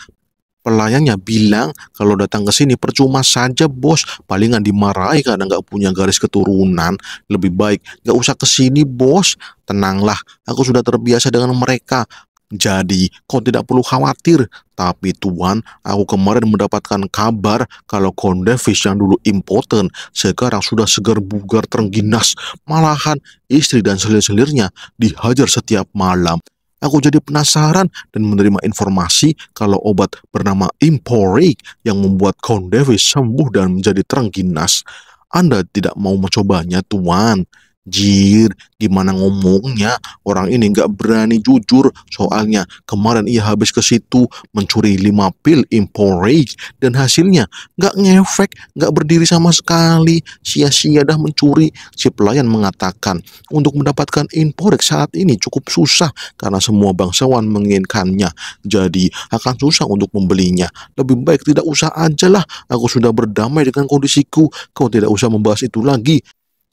pelayannya bilang kalau datang ke sini percuma saja bos palingan dimarahi karena nggak punya garis keturunan lebih baik nggak usah ke sini bos tenanglah aku sudah terbiasa dengan mereka jadi kau tidak perlu khawatir tapi tuan aku kemarin mendapatkan kabar kalau Kondevis yang dulu important sekarang sudah segar bugar terengginas malahan istri dan selir-selirnya dihajar setiap malam Aku jadi penasaran dan menerima informasi kalau obat bernama Imporic yang membuat Count Davis sembuh dan menjadi terengginas. Anda tidak mau mencobanya, Tuan. Jir, gimana ngomongnya? Orang ini nggak berani jujur soalnya kemarin ia habis ke situ mencuri lima pil imporage dan hasilnya nggak ngefek, nggak berdiri sama sekali. Sia-sia dah mencuri. Si pelayan mengatakan untuk mendapatkan imporage saat ini cukup susah karena semua bangsawan menginginkannya. Jadi akan susah untuk membelinya. Lebih baik tidak usah aja lah. Aku sudah berdamai dengan kondisiku. Kau tidak usah membahas itu lagi.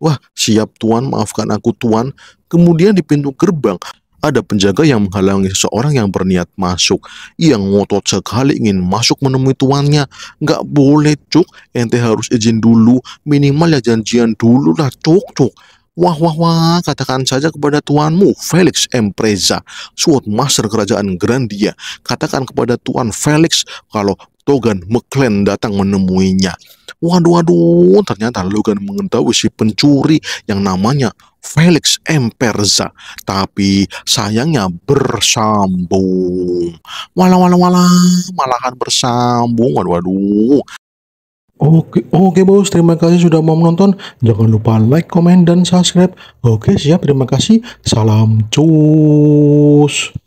Wah, siap tuan, maafkan aku tuan. Kemudian di pintu gerbang, ada penjaga yang menghalangi seseorang yang berniat masuk. Ia ngotot sekali ingin masuk menemui tuannya. Gak boleh, Cuk. Ente harus izin dulu. Minimal ya janjian dulu lah, Cuk, Cuk. Wah, wah, wah, katakan saja kepada tuanmu, Felix Empreza, suatu Master Kerajaan Grandia. Katakan kepada tuan Felix kalau Logan McLean datang menemuinya. Waduh, waduh, ternyata Logan mengetahui si pencuri yang namanya Felix M. Perza. Tapi sayangnya bersambung. Walah, walah, walah, malahan bersambung. Waduh, waduh. Oke, oke bos, terima kasih sudah mau menonton. Jangan lupa like, komen, dan subscribe. Oke, siap, terima kasih. Salam cus.